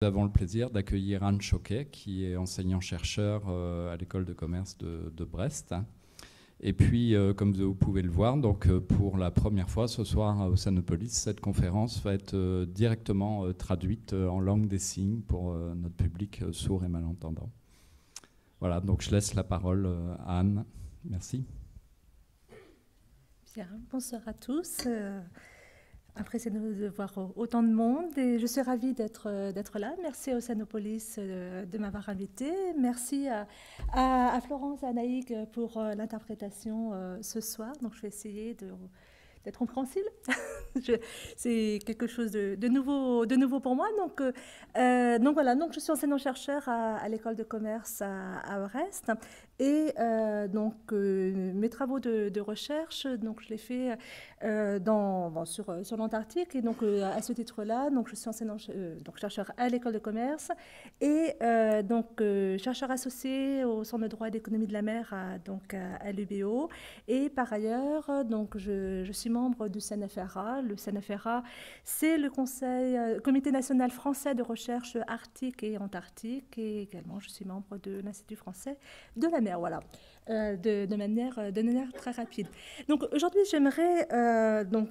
Nous avons le plaisir d'accueillir Anne Choquet, qui est enseignant-chercheur euh, à l'école de commerce de, de Brest. Et puis, euh, comme vous pouvez le voir, donc, euh, pour la première fois ce soir au Sanopolis, cette conférence va être euh, directement traduite en langue des signes pour notre public sourd et malentendant. Voilà, donc je laisse la parole à Anne. Merci. Bien, bonsoir à tous. Apprécié de voir autant de monde et je suis ravie d'être, euh, d'être là. Merci à Océanopolis euh, de, m'avoir invité. Merci à, à, Florence et à Naïk pour euh, l'interprétation ce soir. Donc je vais essayer de, d'être compréhensible. c'est quelque chose de, nouveau, de nouveau pour moi. Donc, donc voilà, donc je suis enseignant-chercheur à, l'école de commerce à, à Brest et euh, donc, euh, mes travaux de, recherche, donc, je les fais euh, dans, sur, sur l'Antarctique. Et donc, à ce titre-là, donc, je suis enseignante donc, chercheur à l'école de commerce et donc, chercheur associé au Centre de droit et d'économie de la mer à, donc, à, l'UBO. Et par ailleurs, donc, je, je, suis membre du CNFRA. Le CNFRA, c'est le Conseil, Comité national français de recherche arctique et antarctique. Et également, je suis membre de l'Institut français de la voilà, euh, de, manière, euh, de manière très rapide. Donc aujourd'hui, j'aimerais euh, donc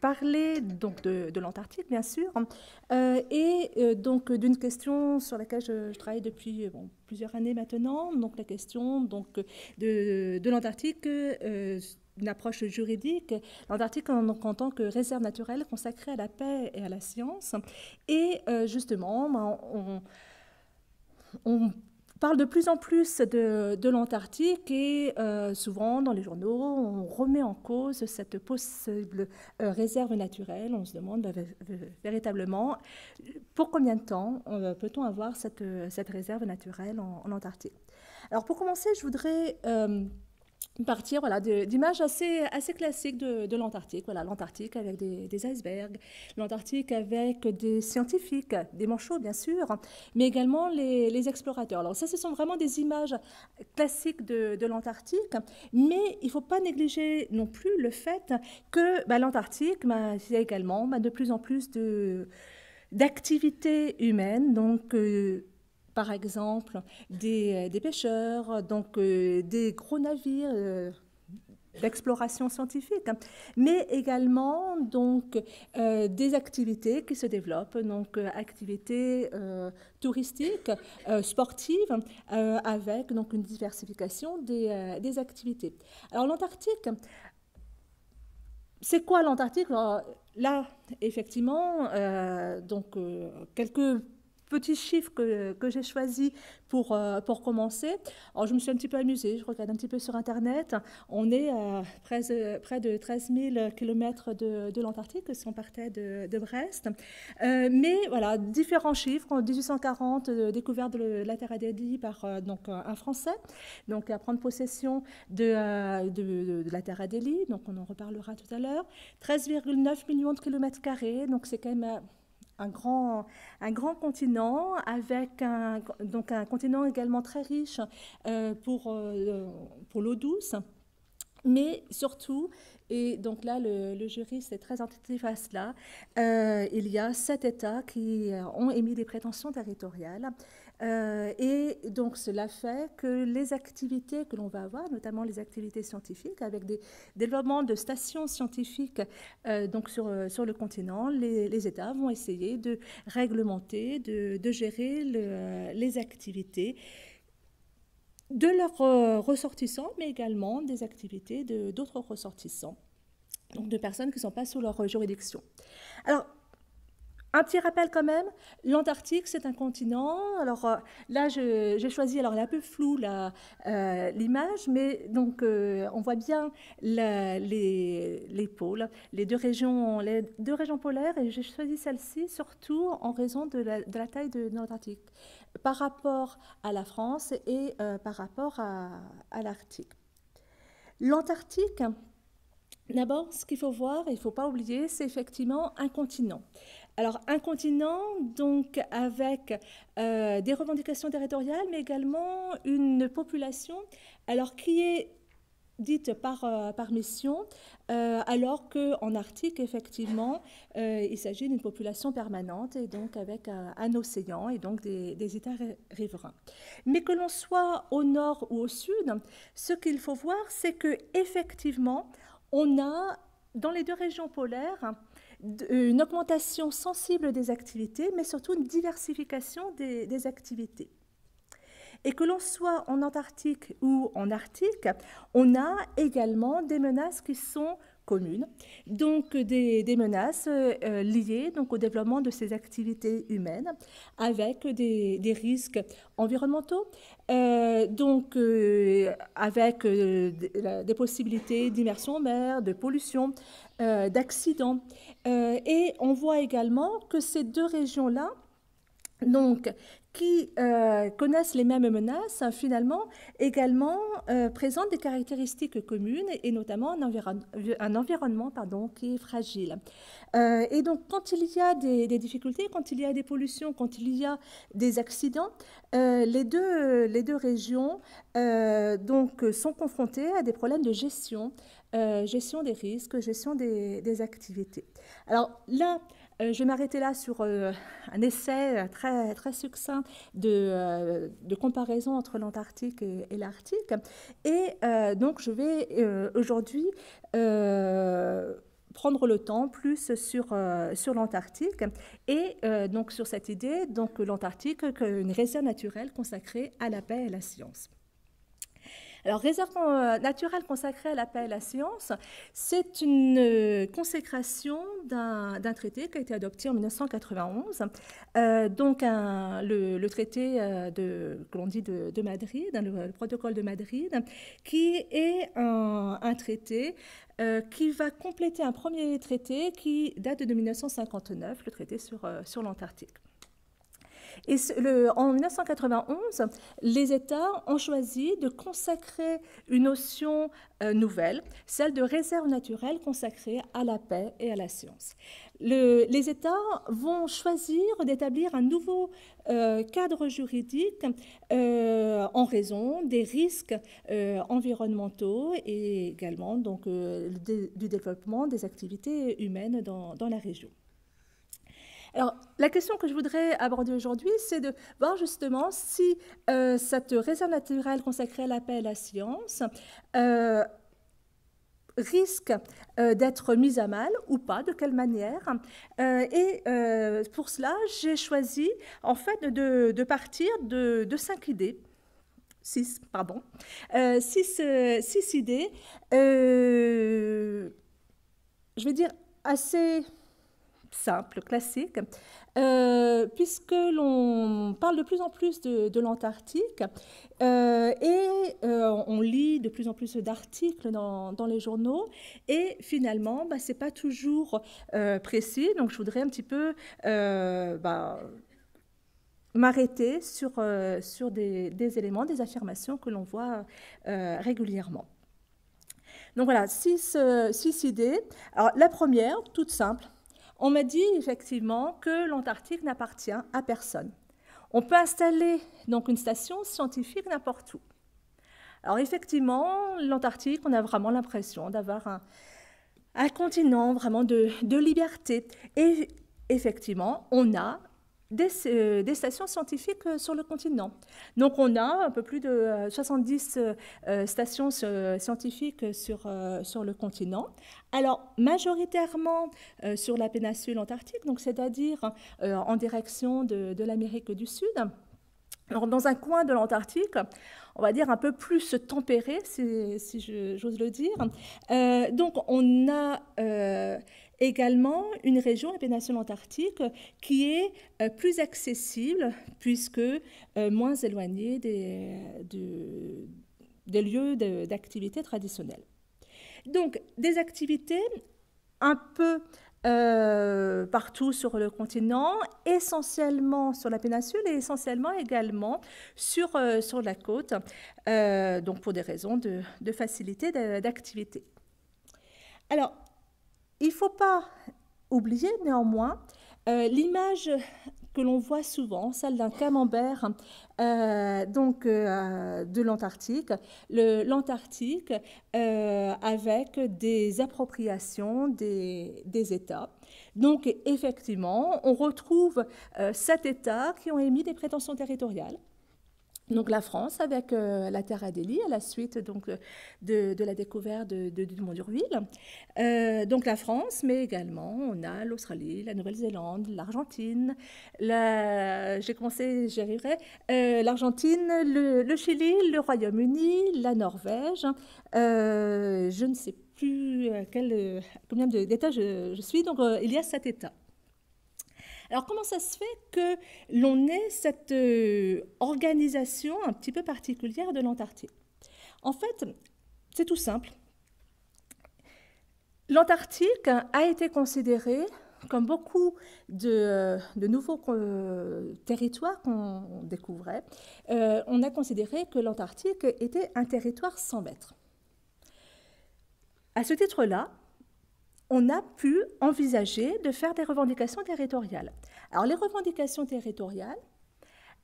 parler donc de, de l'Antarctique, bien sûr, et donc d'une question sur laquelle je, travaille depuis bon, plusieurs années maintenant, donc la question donc de, de l'Antarctique une approche juridique, l'Antarctique en, tant que réserve naturelle consacrée à la paix et à la science. Et justement, ben, on, on, parle de plus en plus de, l'Antarctique et euh, souvent dans les journaux, on remet en cause cette possible euh, réserve naturelle. On se demande euh, véritablement pour combien de temps peut-on avoir cette, cette réserve naturelle en, en Antarctique. Alors pour commencer, je voudrais partir voilà, d'images assez, assez classiques de, de l'Antarctique. Voilà, L'Antarctique avec des, des icebergs, l'Antarctique avec des scientifiques, des manchots bien sûr, mais également les, les, explorateurs. Alors ça, ce sont vraiment des images classiques de, de l'Antarctique, mais il ne faut pas négliger non plus le fait que bah, l'Antarctique, il y a également bah, de plus en plus de d'activités humaines, donc... Euh, par exemple, des, euh, pêcheurs, donc euh, des gros navires euh, d'exploration scientifique, hein. mais également donc des activités qui se développent, donc activités touristiques, sportives, avec donc une diversification des, activités. Alors l'Antarctique. C'est quoi l'Antarctique Là, effectivement, donc quelques petit chiffre que, que j'ai choisi pour, euh, pour commencer. Alors, je me suis un petit peu amusée, je regarde un petit peu sur Internet. On est à euh, près, près de 13 000 km de, de l'Antarctique si on partait de, de Brest. Euh, mais voilà, différents chiffres. En 1840, découverte de la Terre Adélie par donc, un Français, donc à prendre possession de, de, la Terre Adélie, donc on en reparlera tout à l'heure. 13,9 millions de kilomètres carrés, donc c'est quand même un grand, un grand continent, avec un, donc un continent également très riche euh, pour, euh, pour l'eau douce. Mais surtout, et donc là, le, le juriste est très attentif à cela, euh, il y a sept États qui ont émis des prétentions territoriales euh, et donc cela fait que les activités que l'on va avoir, notamment les activités scientifiques, avec des développements de stations scientifiques euh, donc sur, euh, sur le continent, les, États vont essayer de réglementer, de, de gérer les activités de leurs ressortissants, mais également des activités d'autres ressortissants, donc de personnes qui ne sont pas sous leur juridiction. Alors, un petit rappel quand même, l'Antarctique c'est un continent. Alors euh, là j'ai choisi, alors elle est un peu floue euh, l'image, mais donc euh, on voit bien les, pôles, les deux régions, les deux régions polaires, et j'ai choisi celle-ci surtout en raison de la, taille de l'Antarctique par rapport à la France et par rapport à, l'Arctique. L'Antarctique, D'abord, ce qu'il faut voir, il ne faut pas oublier, c'est effectivement un continent. Alors, un continent, donc, avec euh, des revendications territoriales, mais également une population, alors, qui est dite par, euh, par mission, euh, alors qu'en Arctique, effectivement, il s'agit d'une population permanente et donc avec un, océan et donc des, des États riverains. Mais que l'on soit au nord ou au sud, ce qu'il faut voir, c'est que effectivement, on a dans les deux régions polaires euh, une augmentation sensible des activités, mais surtout une diversification des, activités. Et que l'on soit en Antarctique ou en Arctique, on a également des menaces qui sont communes, donc des, menaces euh, euh, liées donc, au développement de ces activités humaines, avec des, risques environnementaux, donc avec des possibilités d'immersion en mer, de pollution, euh, d'accidents. Euh, et on voit également que ces deux régions-là, donc, qui euh, connaissent les mêmes menaces, hein, finalement, également présentent des caractéristiques communes et, notamment un, un, environnement pardon, qui est fragile. et donc, quand il y a des, des, difficultés, quand il y a des pollutions, quand il y a des accidents, les, deux, les deux régions donc, sont confrontées à des problèmes de gestion euh, gestion des risques, gestion des, activités. Alors là, euh, je vais m'arrêter là sur euh, un essai très, très succinct de, comparaison entre l'Antarctique et, l'Arctique. Et donc, je vais aujourd'hui prendre le temps plus sur, sur l'Antarctique et donc sur cette idée donc l'Antarctique une réserve naturelle consacrée à la paix et à la science. Alors, réserve euh, naturelle consacrée à l'appel à la science, c'est une euh, consécration d'un traité qui a été adopté en 1991. Euh, donc, le, traité de, de, Madrid, hein, le, protocole de Madrid, qui est un, traité qui va compléter un premier traité qui date de 1959, le traité sur l'Antarctique en 1991, les États ont choisi de consacrer une notion euh, nouvelle, celle de réserve naturelle consacrée à la paix et à la science. les États vont choisir d'établir un nouveau euh, cadre juridique euh, en raison des risques environnementaux et également du développement des activités humaines dans la région. Alors, la question que je voudrais aborder aujourd'hui, c'est de voir justement si euh, cette réserve naturelle consacrée à l'appel à la science euh, risque euh, d'être mise à mal ou pas, de quelle manière. et pour cela, j'ai choisi en fait de, partir de, cinq idées. Six, pardon. Six, six, idées, je vais dire assez simple, classique, euh, puisque l'on parle de plus en plus de, l'Antarctique euh, et euh, on lit de plus en plus d'articles dans, les journaux et finalement, bah, ce pas toujours précis. Donc, je voudrais un petit peu... Bah, m'arrêter sur, sur des, éléments, des affirmations que l'on voit régulièrement. Donc voilà, six, six idées. Alors la première, toute simple, on m'a dit effectivement que l'Antarctique n'appartient à personne. On peut installer donc une station scientifique n'importe où. Alors effectivement, l'Antarctique, on a vraiment l'impression d'avoir un, continent vraiment de liberté. Et effectivement, on a euh, des, stations scientifiques euh, sur le continent. Donc on a un peu plus de 70 euh, stations scientifiques sur, sur le continent. Alors majoritairement sur la péninsule antarctique, donc c'est-à-dire en direction de, l'Amérique du Sud. Alors, dans un coin de l'Antarctique, on va dire un peu plus tempéré, si, si j'ose le dire. donc on a également une région, la péninsule antarctique, qui est euh, plus accessible puisque euh, moins éloignée des, des lieux d'activité traditionnelle. Donc, des activités un peu euh, partout sur le continent, essentiellement sur la péninsule et essentiellement également sur, sur la côte, donc pour des raisons de, de facilité d'activité. Alors, il ne faut pas oublier néanmoins euh, l'image que l'on voit souvent, celle d'un camembert euh, donc, euh, de l'Antarctique. L'Antarctique avec des appropriations des, des, États. Donc effectivement, on retrouve sept États qui ont émis des prétentions territoriales donc la France avec euh, la Terre Adélie à la suite donc euh, de, la découverte de, de, d'Urville. Euh, donc la France, mais également on a l'Australie, la Nouvelle-Zélande, l'Argentine. J'ai commencé, j'y arriverai. L'Argentine, le, Chili, le Royaume-Uni, la Norvège. Hein. je ne sais plus à quel, combien d'États je, je, suis. Donc il y a sept États. Alors comment ça se fait que l'on ait cette euh, organisation un petit peu particulière de l'Antarctique En fait, c'est tout simple. L'Antarctique a été considéré comme beaucoup de, nouveaux territoires qu'on découvrait, euh, on a considéré que l'Antarctique était un territoire sans maître. À ce titre-là, on a pu envisager de faire des revendications territoriales. Alors les revendications territoriales,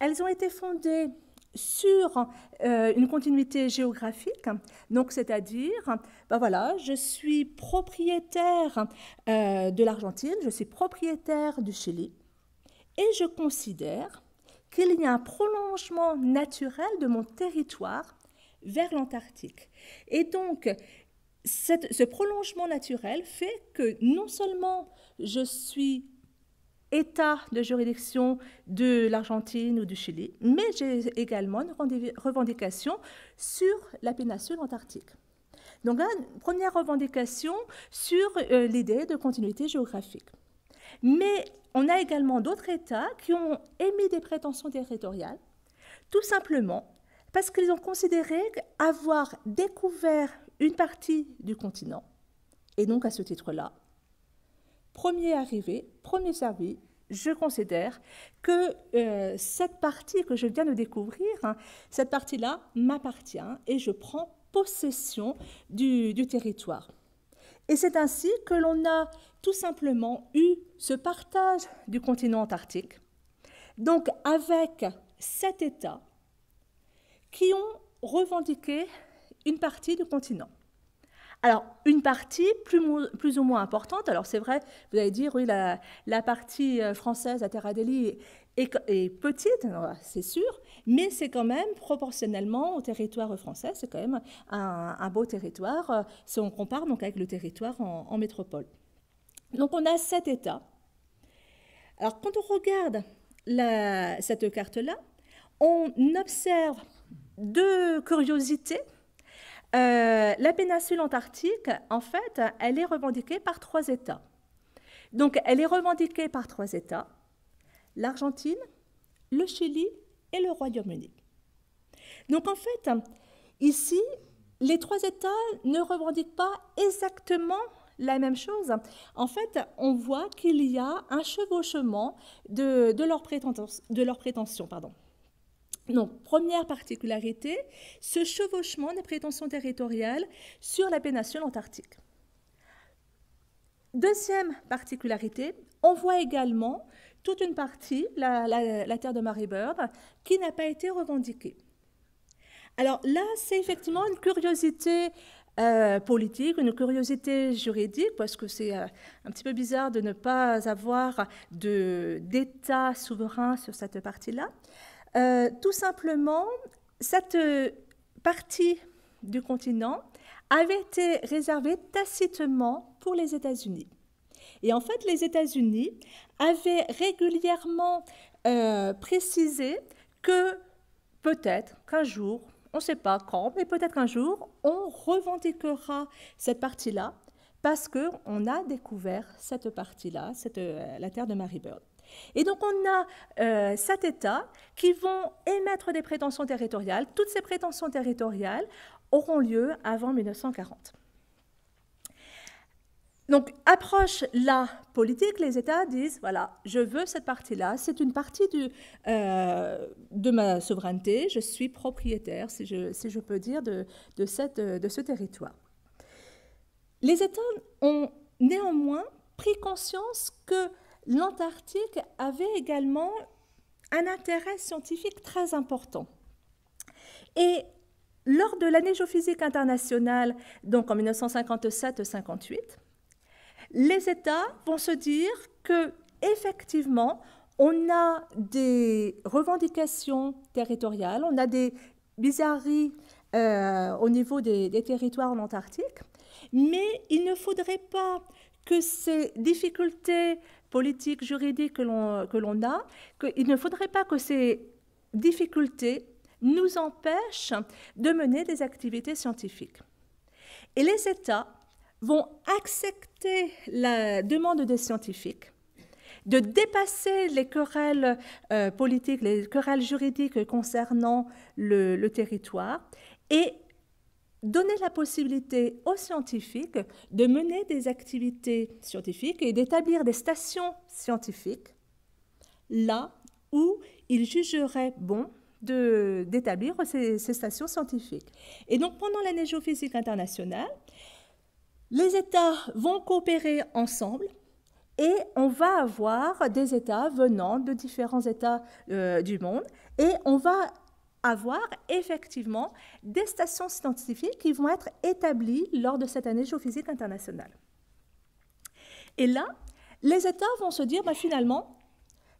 elles ont été fondées sur euh, une continuité géographique, donc c'est-à-dire, ben voilà, je suis propriétaire euh, de l'Argentine, je suis propriétaire du Chili, et je considère qu'il y a un prolongement naturel de mon territoire vers l'Antarctique. Et donc, ce prolongement naturel fait que non seulement je suis État de juridiction de l'Argentine ou du Chili, mais j'ai également une revendication sur la péninsule antarctique. Donc là, première revendication sur euh, l'idée de continuité géographique. Mais on a également d'autres États qui ont émis des prétentions territoriales, tout simplement parce qu'ils ont considéré avoir découvert une partie du continent. Et donc à ce titre-là, premier arrivé, premier servi, je considère que euh, cette partie que je viens de découvrir, hein, cette partie-là m'appartient et je prends possession du, du territoire. Et c'est ainsi que l'on a tout simplement eu ce partage du continent antarctique, donc avec sept États qui ont revendiqué une partie du continent. Alors, une partie plus, ou moins importante. Alors, c'est vrai, vous allez dire, oui, la, partie euh, française à Terra Adélie est, petite, hein, c'est sûr, mais c'est quand même proportionnellement au territoire français, c'est quand même un, beau territoire euh, si on compare donc avec le territoire en, métropole. Donc, on a sept États. Alors, quand on regarde cette carte-là, on observe deux curiosités euh, la péninsule antarctique, en fait, elle est revendiquée par trois États. Donc, elle est revendiquée par trois États, l'Argentine, le Chili et le Royaume-Uni. Donc, en fait, ici, les trois États ne revendiquent pas exactement la même chose. En fait, on voit qu'il y a un chevauchement de, leurs prétentions. Donc, première particularité, ce chevauchement des prétentions territoriales sur la péninsule antarctique. Deuxième particularité, on voit également toute une partie, la, terre de Maribor, qui n'a pas été revendiquée. Alors là, c'est effectivement une curiosité euh, politique, une curiosité juridique, parce que c'est euh, un petit peu bizarre de ne pas avoir d'État souverain sur cette partie-là. Euh, tout simplement, cette partie du continent avait été réservée tacitement pour les États-Unis. Et en fait, les États-Unis avaient régulièrement euh, précisé que peut-être qu'un jour, on ne sait pas quand, mais peut-être qu'un jour, on revendiquera cette partie-là parce qu'on a découvert cette partie-là, euh, la terre de Mary Bird. Et donc on a euh, cet État qui vont émettre des prétentions territoriales. Toutes ces prétentions territoriales auront lieu avant 1940. Donc, approche la politique, les États disent, voilà, je veux cette partie-là, c'est une partie euh, de ma souveraineté, je suis propriétaire, si je, si je peux dire, de, de, cette, de ce territoire. Les États ont néanmoins pris conscience que l'Antarctique avait également un intérêt scientifique très important. Et lors de l'année géophysique internationale, donc en 1957-58, les États vont se dire que effectivement, on a des revendications territoriales, on a des bizarreries euh, au niveau des, des, territoires en Antarctique, mais il ne faudrait pas que ces difficultés politiques, juridiques que l'on a, qu'il ne faudrait pas que ces difficultés nous empêchent de mener des activités scientifiques. Et les États vont accepter la demande des scientifiques de dépasser les querelles euh, politiques, les querelles juridiques concernant le, le territoire et donner la possibilité aux scientifiques de mener des activités scientifiques et d'établir des stations scientifiques là où ils jugeraient bon d'établir ces, stations scientifiques. Et donc pendant l'année géophysique internationale, les États vont coopérer ensemble et on va avoir des États venant de différents États euh, du monde et on va avoir effectivement des stations scientifiques qui vont être établies lors de cette année géophysique internationale. Et là, les États vont se dire, bah, finalement,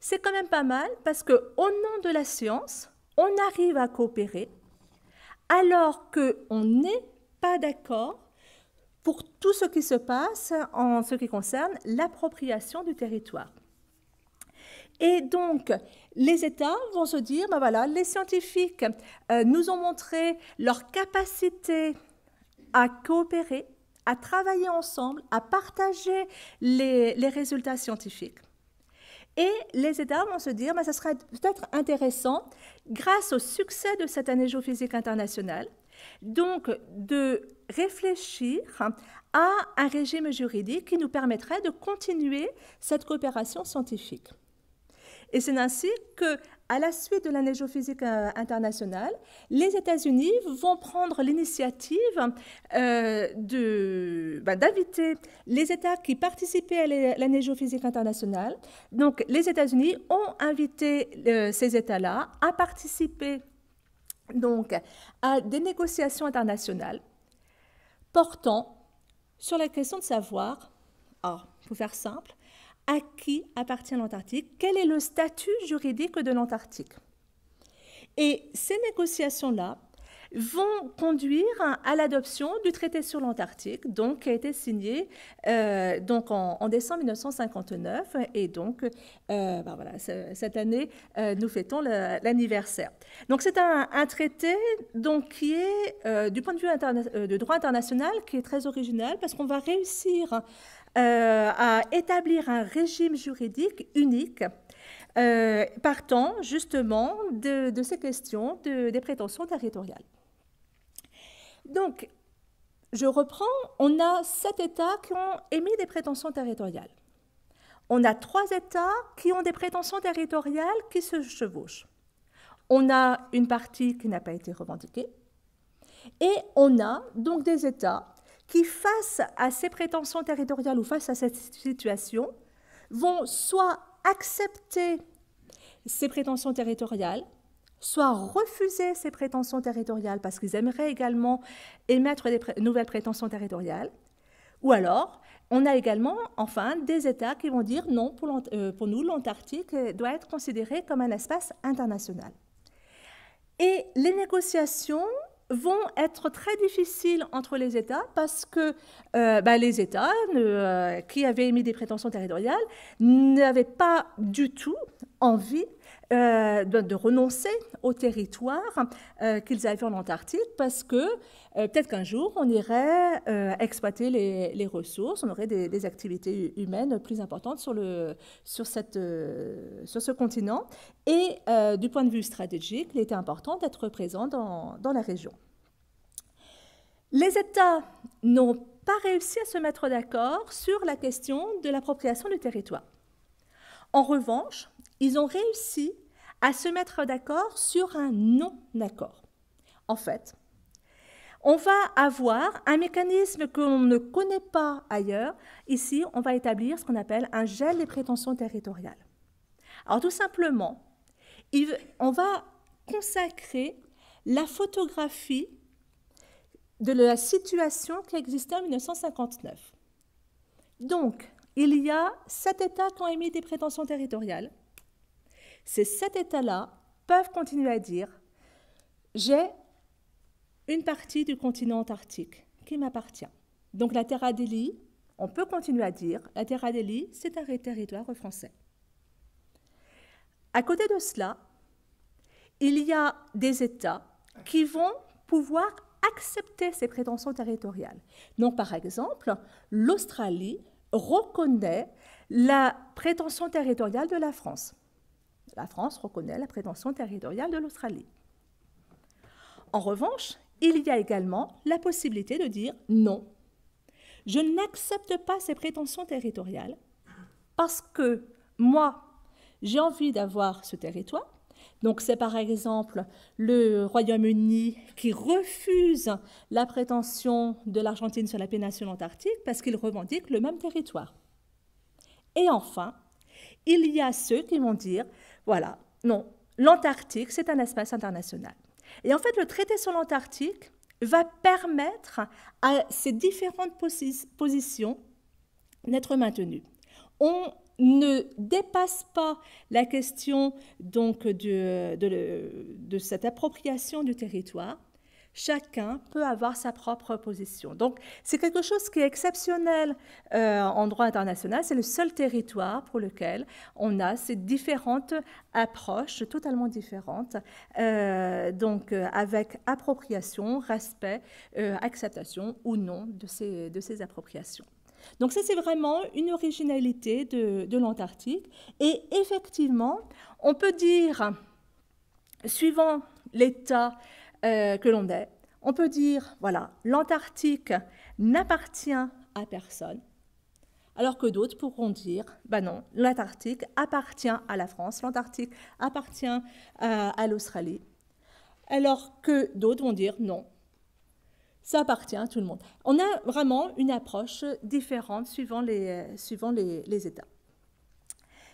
c'est quand même pas mal parce que au nom de la science, on arrive à coopérer alors qu'on n'est pas d'accord pour tout ce qui se passe en ce qui concerne l'appropriation du territoire. Et donc, les États vont se dire, ben voilà, les scientifiques euh, nous ont montré leur capacité à coopérer, à travailler ensemble, à partager les, résultats scientifiques. Et les États vont se dire, ben, ça serait peut-être intéressant, grâce au succès de cette année géophysique internationale, donc de réfléchir à un régime juridique qui nous permettrait de continuer cette coopération scientifique. Et c'est ainsi que, à la suite de l'année géophysique euh, internationale, les États-Unis vont prendre l'initiative euh, bah, d'inviter les États qui participaient à l'année géophysique internationale. Donc, les États-Unis ont invité euh, ces États-là à participer donc à des négociations internationales portant sur la question de savoir, alors, ah, pour faire simple, à qui appartient l'Antarctique, quel est le statut juridique de l'Antarctique. Et ces négociations-là vont conduire à l'adoption du traité sur l'Antarctique, donc qui a été signé euh, donc en, décembre 1959, et donc euh, ben cette année euh, nous fêtons l'anniversaire. Donc c'est un, un, traité donc qui est du point de vue de droit international qui est très original parce qu'on va réussir euh, à établir un régime juridique unique euh, partant justement de, ces questions des prétentions territoriales. Donc, je reprends, on a sept États qui ont émis des prétentions territoriales. On a trois États qui ont des prétentions territoriales qui se chevauchent. On a une partie qui n'a pas été revendiquée. Et on a donc des États qui, face à ces prétentions territoriales ou face à cette situation, vont soit accepter ces prétentions territoriales, soit refuser ces prétentions territoriales parce qu'ils aimeraient également émettre des nouvelles prétentions territoriales, ou alors on a également, enfin, des États qui vont dire non, pour, euh, pour nous, l'Antarctique doit être considérée comme un espace international. Et les négociations vont être très difficiles entre les États parce que euh, bah, les États euh, qui avaient émis des prétentions territoriales n'avaient pas du tout envie euh, de, renoncer au territoire qu'ils avaient en Antarctique parce que peut-être qu'un jour on irait exploiter les, ressources, on aurait des, des, activités humaines plus importantes sur, le, sur, cette, sur ce continent. Et du point de vue stratégique, il était important d'être présent dans, dans la région. Les États n'ont pas réussi à se mettre d'accord sur la question de l'appropriation du territoire. En revanche, ils ont réussi à se mettre d'accord sur un non-accord. En fait, on va avoir un mécanisme que l'on ne connaît pas ailleurs. Ici, on va établir ce qu'on appelle un gel des prétentions territoriales. Alors tout simplement, on va consacrer la photographie de la situation qui existait en 1959. Donc, il y a sept États qui ont émis des prétentions territoriales. Ces sept États-là peuvent continuer à dire j'ai une partie du continent antarctique qui m'appartient. Donc la Terre Adélie, on peut continuer à dire la Terre Adélie, c'est un territoire français. À côté de cela, il y a des États qui vont pouvoir accepter ces prétentions territoriales. Donc, par exemple, l'Australie reconnaît la prétention territoriale de la France. La France reconnaît la prétention territoriale de l'Australie. En revanche, il y a également la possibilité de dire non. Je n'accepte pas ces prétentions territoriales parce que moi, j'ai envie d'avoir ce territoire donc c'est par exemple le Royaume-Uni qui refuse la prétention de l'Argentine sur la péninsule antarctique parce qu'il revendique le même territoire. Et enfin, il y a ceux qui vont dire, voilà, non, l'Antarctique, c'est un espace international. Et en fait, le traité sur l'Antarctique va permettre à ces différentes positions d'être maintenues. On ne dépasse pas la question donc de, cette appropriation du territoire, chacun peut avoir sa propre position. Donc, c'est quelque chose qui est exceptionnel euh, en droit international. C'est le seul territoire pour lequel on a ces différentes approches totalement différentes, euh, donc euh, avec appropriation, respect, acceptation ou non de ces appropriations. Donc ça, c'est vraiment une originalité de, l'Antarctique. Et effectivement, on peut dire, suivant l'état euh, que l'on est, on peut dire, voilà, l'Antarctique n'appartient à personne, alors que d'autres pourront dire, ben non, l'Antarctique appartient à la France, l'Antarctique appartient euh, à l'Australie, alors que d'autres vont dire, non, ça appartient à tout le monde. On a vraiment une approche différente suivant les, euh, suivant les, États.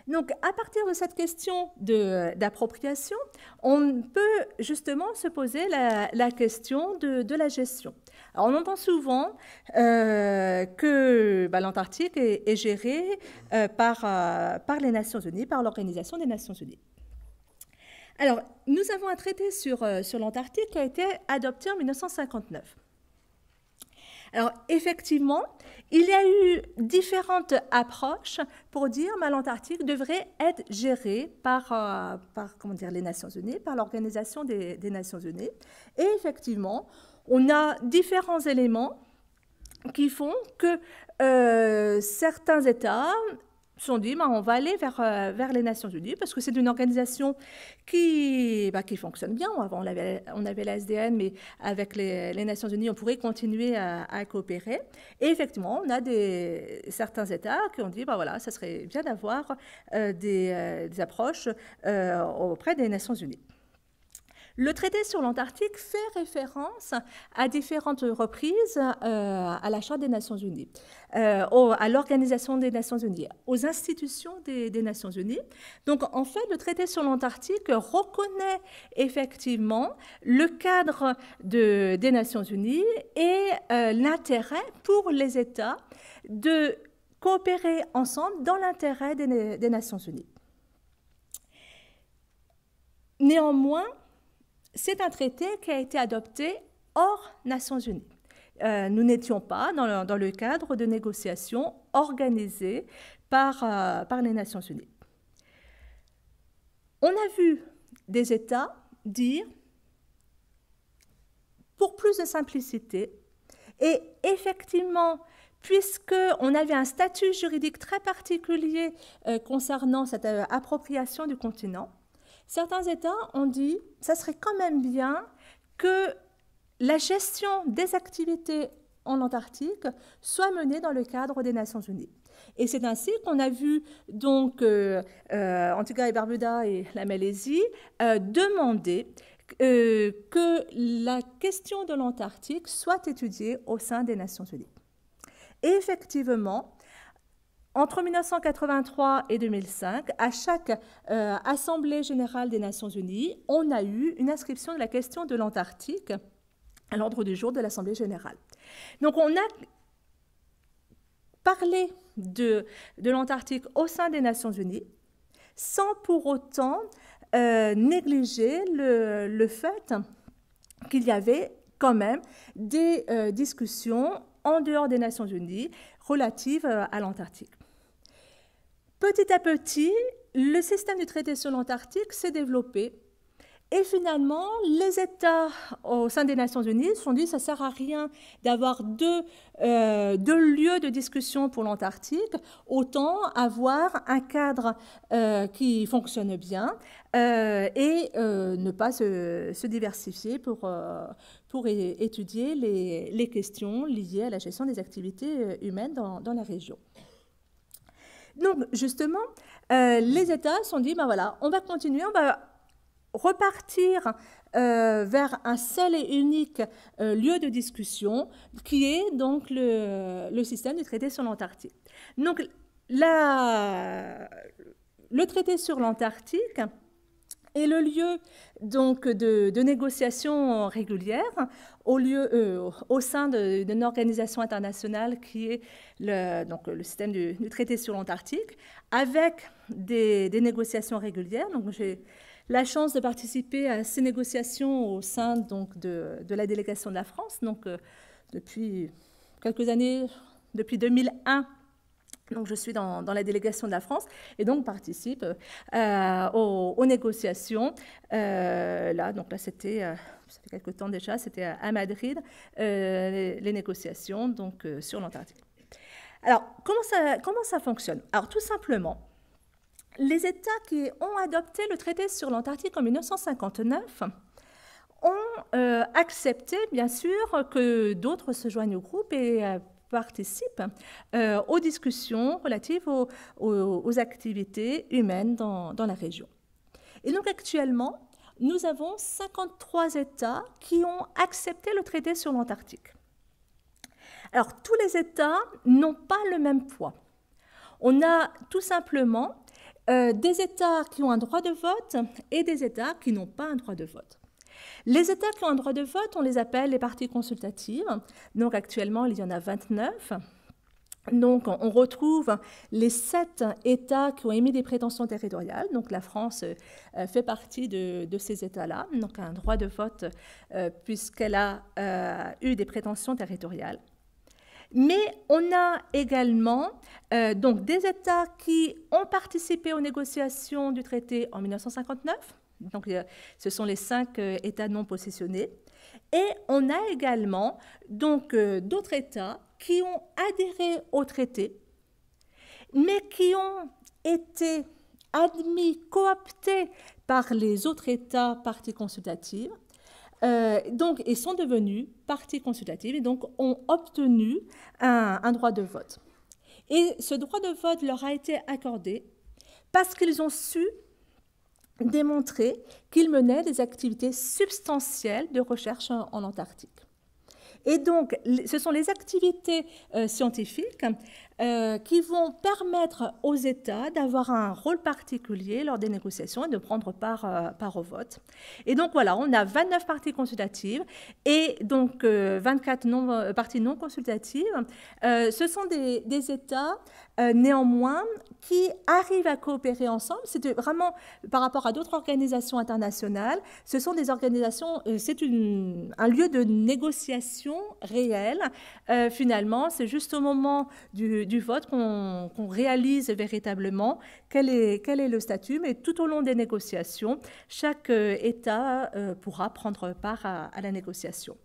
Donc, à partir de cette question d'appropriation, on peut justement se poser la, question de, la gestion. on entend souvent euh, que bah, l'Antarctique est, gérée euh, par, par les Nations Unies, par l'Organisation des Nations Unies. Alors, nous avons un traité sur, sur l'Antarctique qui a été adopté en 1959. Alors effectivement, il y a eu différentes approches pour dire que l'Antarctique devrait être gérée par, euh, dire, les Nations Unies, par l'Organisation des, Nations Unies. Et effectivement, on a différents éléments qui font que euh, certains États se sont dit, ben, on va aller vers, euh, vers les Nations Unies parce que c'est une organisation qui, bah, qui fonctionne bien. Avant, on avait, on avait la SDN, mais avec les, Nations Unies, on pourrait continuer à, coopérer. Et effectivement, on a des, certains États qui ont dit, bah, voilà, ça serait bien d'avoir euh, euh, des, approches auprès des Nations Unies. Le traité sur l'Antarctique fait référence à différentes reprises euh, à la Charte des Nations Unies, euh, à l'Organisation des Nations Unies, aux institutions des, Nations Unies. Donc, en fait, le traité sur l'Antarctique reconnaît effectivement le cadre des Nations Unies et euh, l'intérêt pour les États de coopérer ensemble dans l'intérêt des Nations Unies. Néanmoins, c'est un traité qui a été adopté hors Nations Unies. Euh, nous n'étions pas dans le, cadre de négociations organisées par, euh, par les Nations Unies. On a vu des États dire, pour plus de simplicité, et effectivement, puisqu'on avait un statut juridique très particulier euh, concernant cette appropriation du continent, certains États ont dit ça serait quand même bien que la gestion des activités en Antarctique soit menée dans le cadre des Nations Unies. Et c'est ainsi qu'on a vu donc euh, euh, Antigua et Barbuda et la Malaisie euh, demander que la question de l'Antarctique soit étudiée au sein des Nations Unies. effectivement, entre 1983 et 2005, à chaque euh, Assemblée générale des Nations unies, on a eu une inscription de la question de l'Antarctique à l'ordre du jour de l'Assemblée générale. Donc on a parlé de, l'Antarctique au sein des Nations unies sans pour autant euh, négliger le, fait qu'il y avait quand même des euh, discussions en dehors des Nations unies relatives à l'Antarctique. Petit à petit, le système du traité sur l'Antarctique s'est développé. Et finalement, les États au sein des Nations Unies se sont dit ça ne sert à rien d'avoir euh, deux, lieux de discussion pour l'Antarctique, autant avoir un cadre euh, qui fonctionne bien euh, et ne pas se, diversifier pour, pour étudier les, questions liées à la gestion des activités humaines dans la région. Donc, justement, euh, les États se sont dit, ben voilà, on va continuer, on va repartir euh, vers un seul et unique euh, lieu de discussion, qui est donc le, système du traité sur l'Antarctique. Donc, le traité sur l'Antarctique et le lieu donc de, négociations régulières au, lieu, euh, au sein d'une organisation internationale qui est le, donc, le système du, traité sur l'Antarctique, avec des, négociations régulières. Donc j'ai la chance de participer à ces négociations au sein donc, de, la délégation de la France, donc euh, depuis quelques années, depuis 2001 donc, je suis dans, la délégation de la France et donc participe euh, aux, négociations. Euh, là, donc là, c'était, euh, ça fait quelque temps déjà, c'était à Madrid, les, les, négociations donc, sur l'Antarctique. Alors, comment ça, comment ça fonctionne Alors, tout simplement, les États qui ont adopté le traité sur l'Antarctique en 1959 ont accepté, bien sûr, que d'autres se joignent au groupe et participe euh, aux discussions relatives aux, activités humaines dans, la région. Et donc actuellement, nous avons 53 États qui ont accepté le traité sur l'Antarctique. Alors tous les États n'ont pas le même poids. On a tout simplement euh, des États qui ont un droit de vote et des États qui n'ont pas un droit de vote. Les États qui ont un droit de vote, on les appelle les parties consultatives. Donc actuellement, il y en a 29. Donc, on retrouve les sept États qui ont émis des prétentions territoriales. Donc, la France euh, fait partie de, ces États-là, donc un droit de vote euh, puisqu'elle a euh, eu des prétentions territoriales. Mais on a également donc des États qui ont participé aux négociations du traité en 1959 donc, euh, ce sont les cinq euh, États non possessionnés. Et on a également donc euh, d'autres États qui ont adhéré au traité, mais qui ont été admis, cooptés par les autres États parties consultatives. donc, ils sont devenus parties consultatives et donc ont obtenu un droit de vote. Et ce droit de vote leur a été accordé parce qu'ils ont su démontrer qu'il menait des activités substantielles de recherche en, Antarctique. Et donc, ce sont les activités euh, scientifiques euh, qui vont permettre aux États d'avoir un rôle particulier lors des négociations et de prendre part, euh, au vote. Et donc voilà, on a 29 parties consultatives et donc 24 euh, parties non consultatives. ce sont des, États néanmoins qui arrivent à coopérer ensemble. C'est vraiment par rapport à d'autres organisations internationales, ce sont des organisations, c'est un lieu de négociation réel, finalement, c'est juste au moment du du vote qu'on réalise véritablement quel est, quel est le statut, mais tout au long des négociations, chaque euh, État euh, pourra prendre part à, la négociation.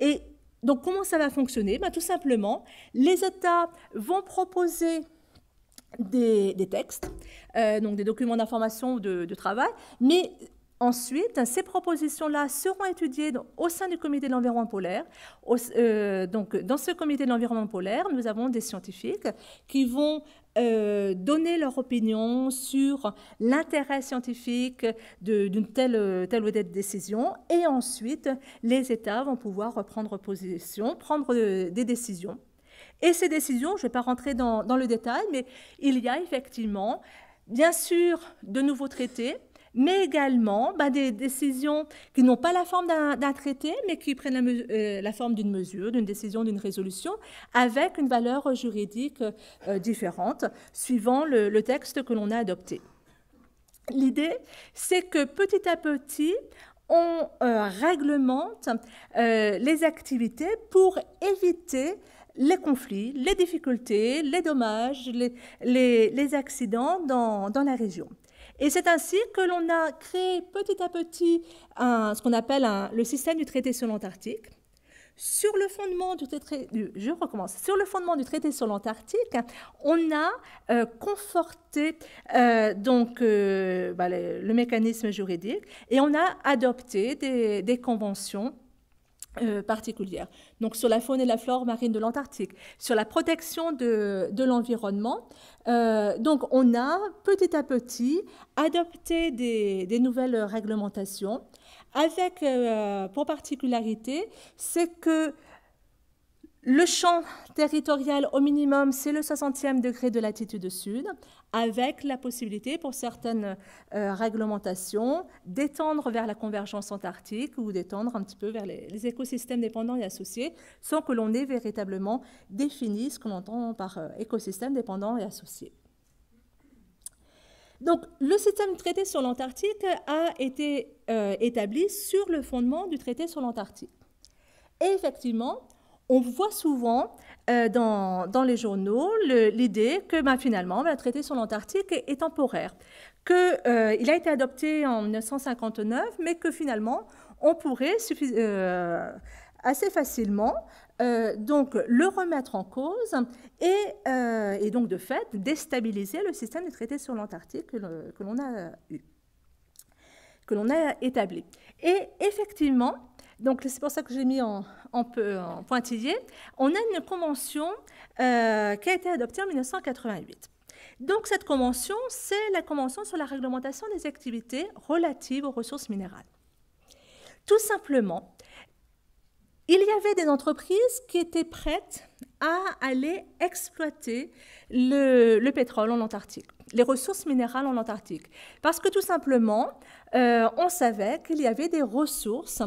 Et donc, comment ça va fonctionner ben, Tout simplement, les États vont proposer des, textes, euh, donc des documents d'information de, de travail, mais Ensuite, ces propositions-là seront étudiées au sein du comité de l'environnement polaire. Euh, donc, dans ce comité de l'environnement polaire, nous avons des scientifiques qui vont euh, donner leur opinion sur l'intérêt scientifique d'une telle, telle ou telle décision. Et ensuite, les États vont pouvoir prendre position, prendre euh, des décisions. Et ces décisions, je ne vais pas rentrer dans le détail, mais il y a effectivement, bien sûr, de nouveaux traités mais également bah, des décisions qui n'ont pas la forme d'un traité, mais qui prennent euh, la, forme d'une mesure, d'une décision, d'une résolution, avec une valeur juridique euh, différente, suivant le, texte que l'on a adopté. L'idée, c'est que petit à petit, on euh, réglemente les activités pour éviter les conflits, les difficultés, les dommages, les, accidents dans la région. Et c'est ainsi que l'on a créé petit à petit un, ce qu'on appelle le système du traité sur l'Antarctique. Sur le fondement du traité, je recommence. Sur le fondement du traité sur l'Antarctique, on a euh, conforté euh, donc euh, bah, le, mécanisme juridique et on a adopté des, des conventions euh, particulière. Donc sur la faune et la flore marine de l'Antarctique, sur la protection de, l'environnement. Euh, donc on a petit à petit adopté des, nouvelles réglementations avec euh, pour particularité c'est que le champ territorial au minimum, c'est le 60e degré de latitude sud, avec la possibilité pour certaines euh, réglementations d'étendre vers la convergence antarctique ou d'étendre un petit peu vers les, écosystèmes dépendants et associés, sans que l'on ait véritablement défini ce qu'on entend par euh, écosystème dépendant et associé. Donc, le système traité sur l'Antarctique a été euh, établi sur le fondement du traité sur l'Antarctique. Et effectivement, on voit souvent euh, dans, les journaux l'idée que ben, finalement ben, le traité sur l'Antarctique est, temporaire, qu'il euh, a été adopté en 1959, mais que finalement on pourrait euh, assez facilement donc le remettre en cause et, donc de fait déstabiliser le système de traité sur l'Antarctique que l'on a eu, que l'on a établi. Et effectivement, donc c'est pour ça que j'ai mis en, en, pointillé. On a une convention euh, qui a été adoptée en 1988. Donc cette convention, c'est la convention sur la réglementation des activités relatives aux ressources minérales. Tout simplement, il y avait des entreprises qui étaient prêtes à aller exploiter le, pétrole en Antarctique, les ressources minérales en Antarctique. Parce que tout simplement, euh, on savait qu'il y avait des ressources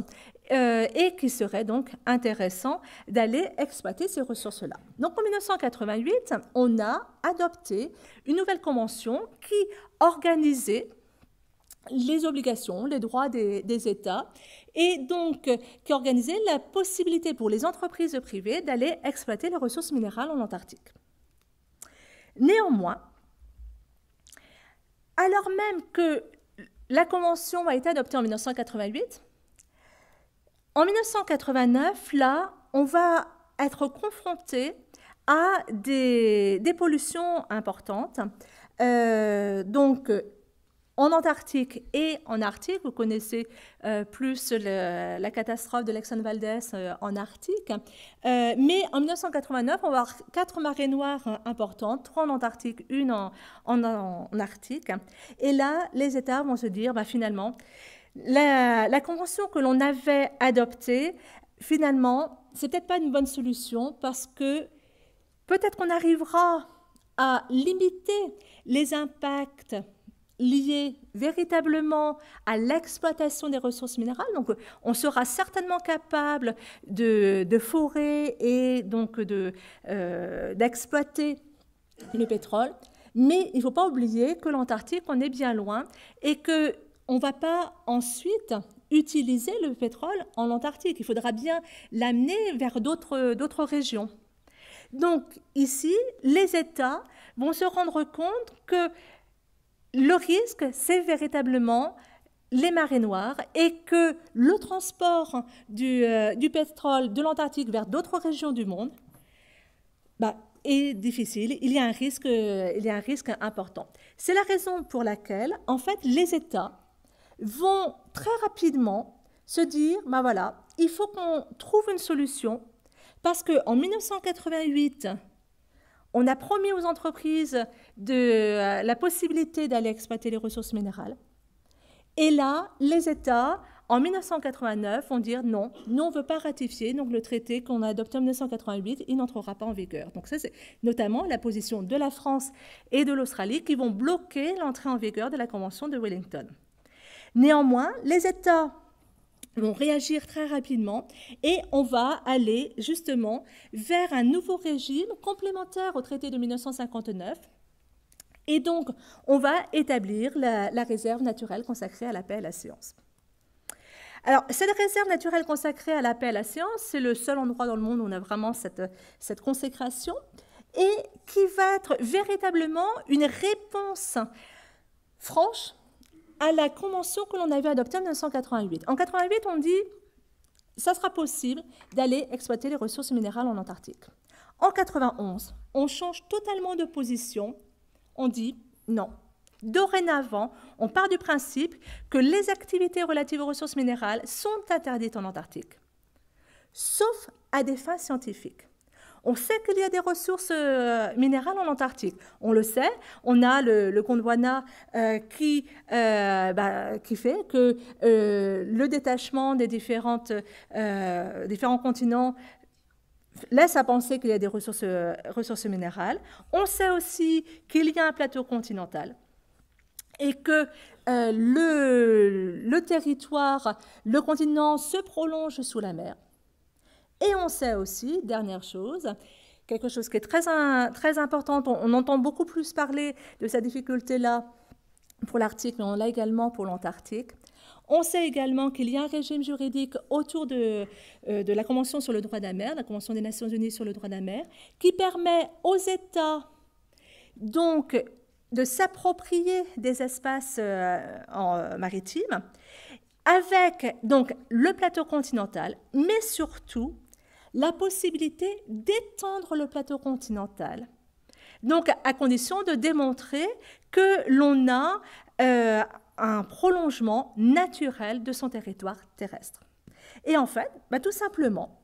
euh, et qui serait donc intéressant d'aller exploiter ces ressources-là. Donc en 1988, on a adopté une nouvelle convention qui organisait les obligations, les droits des États, et donc euh, qui organisait la possibilité pour les entreprises privées d'aller exploiter les ressources minérales en Antarctique. Néanmoins, alors même que la Convention a été adoptée en 1988, en 1989, là, on va être confronté à des, pollutions importantes. Euh, donc, en Antarctique et en Arctique, vous connaissez euh, plus la catastrophe de l'Exxon Valdez euh, en Arctique, mais en 1989, on va avoir quatre marées noires hein, importantes, trois en Antarctique, une en, Arctique. Et là, les États vont se dire, bah, finalement, la, la convention que l'on avait adoptée, finalement, c'est peut-être pas une bonne solution parce que peut-être qu'on arrivera à limiter les impacts liés véritablement à l'exploitation des ressources minérales. Donc, on sera certainement capable de, forer et donc euh, d'exploiter de, le pétrole. Mais il ne faut pas oublier que l'Antarctique, on est bien loin et que on ne va pas ensuite utiliser le pétrole en Antarctique. Il faudra bien l'amener vers d'autres régions. Donc ici, les États vont se rendre compte que le risque, c'est véritablement les marées noires et que le transport du, euh, pétrole de l'Antarctique vers d'autres régions du monde bah, est difficile. Il y a un risque, il y a un risque important. C'est la raison pour laquelle, en fait, les États vont très rapidement se dire, ben voilà, il faut qu'on trouve une solution, parce qu'en 1988, on a promis aux entreprises de, euh, la possibilité d'aller exploiter les ressources minérales. Et là, les États, en 1989, vont dire non, nous, on ne veut pas ratifier donc, le traité qu'on a adopté en 1988, il n'entrera pas en vigueur. Donc ça, c'est notamment la position de la France et de l'Australie qui vont bloquer l'entrée en vigueur de la Convention de Wellington. Néanmoins, les États vont réagir très rapidement et on va aller justement vers un nouveau régime complémentaire au traité de 1959. Et donc, on va établir la, réserve naturelle consacrée à la paix et à la science. Alors, cette réserve naturelle consacrée à la paix et à la science, c'est le seul endroit dans le monde où on a vraiment cette consécration, et qui va être véritablement une réponse franche à la convention que l'on avait adoptée en 1988. En 1988, on dit ça sera possible d'aller exploiter les ressources minérales en Antarctique. En 1991, on change totalement de position. On dit non. Dorénavant, on part du principe que les activités relatives aux ressources minérales sont interdites en Antarctique, sauf à des fins scientifiques. On sait qu'il y a des ressources euh, minérales en Antarctique. On le sait. On a le, le Gondwana euh, qui, euh, bah, qui fait que le détachement des différentes, différents continents laisse à penser qu'il y a des ressources, ressources minérales. On sait aussi qu'il y a un plateau continental et que le, le territoire, le continent se prolonge sous la mer. Et on sait aussi, dernière chose, quelque chose qui est très, très important, on, entend beaucoup plus parler de cette difficulté-là pour l'Arctique, mais on l'a également pour l'Antarctique. On sait également qu'il y a un régime juridique autour de, euh, la Convention sur le droit de la mer, la Convention des Nations Unies sur le droit de la mer, qui permet aux États, donc, de s'approprier des espaces euh, maritimes avec donc le plateau continental, mais surtout la possibilité d'étendre le plateau continental. Donc, à condition de démontrer que l'on a euh, un prolongement naturel de son territoire terrestre. Et en fait, bah, tout simplement,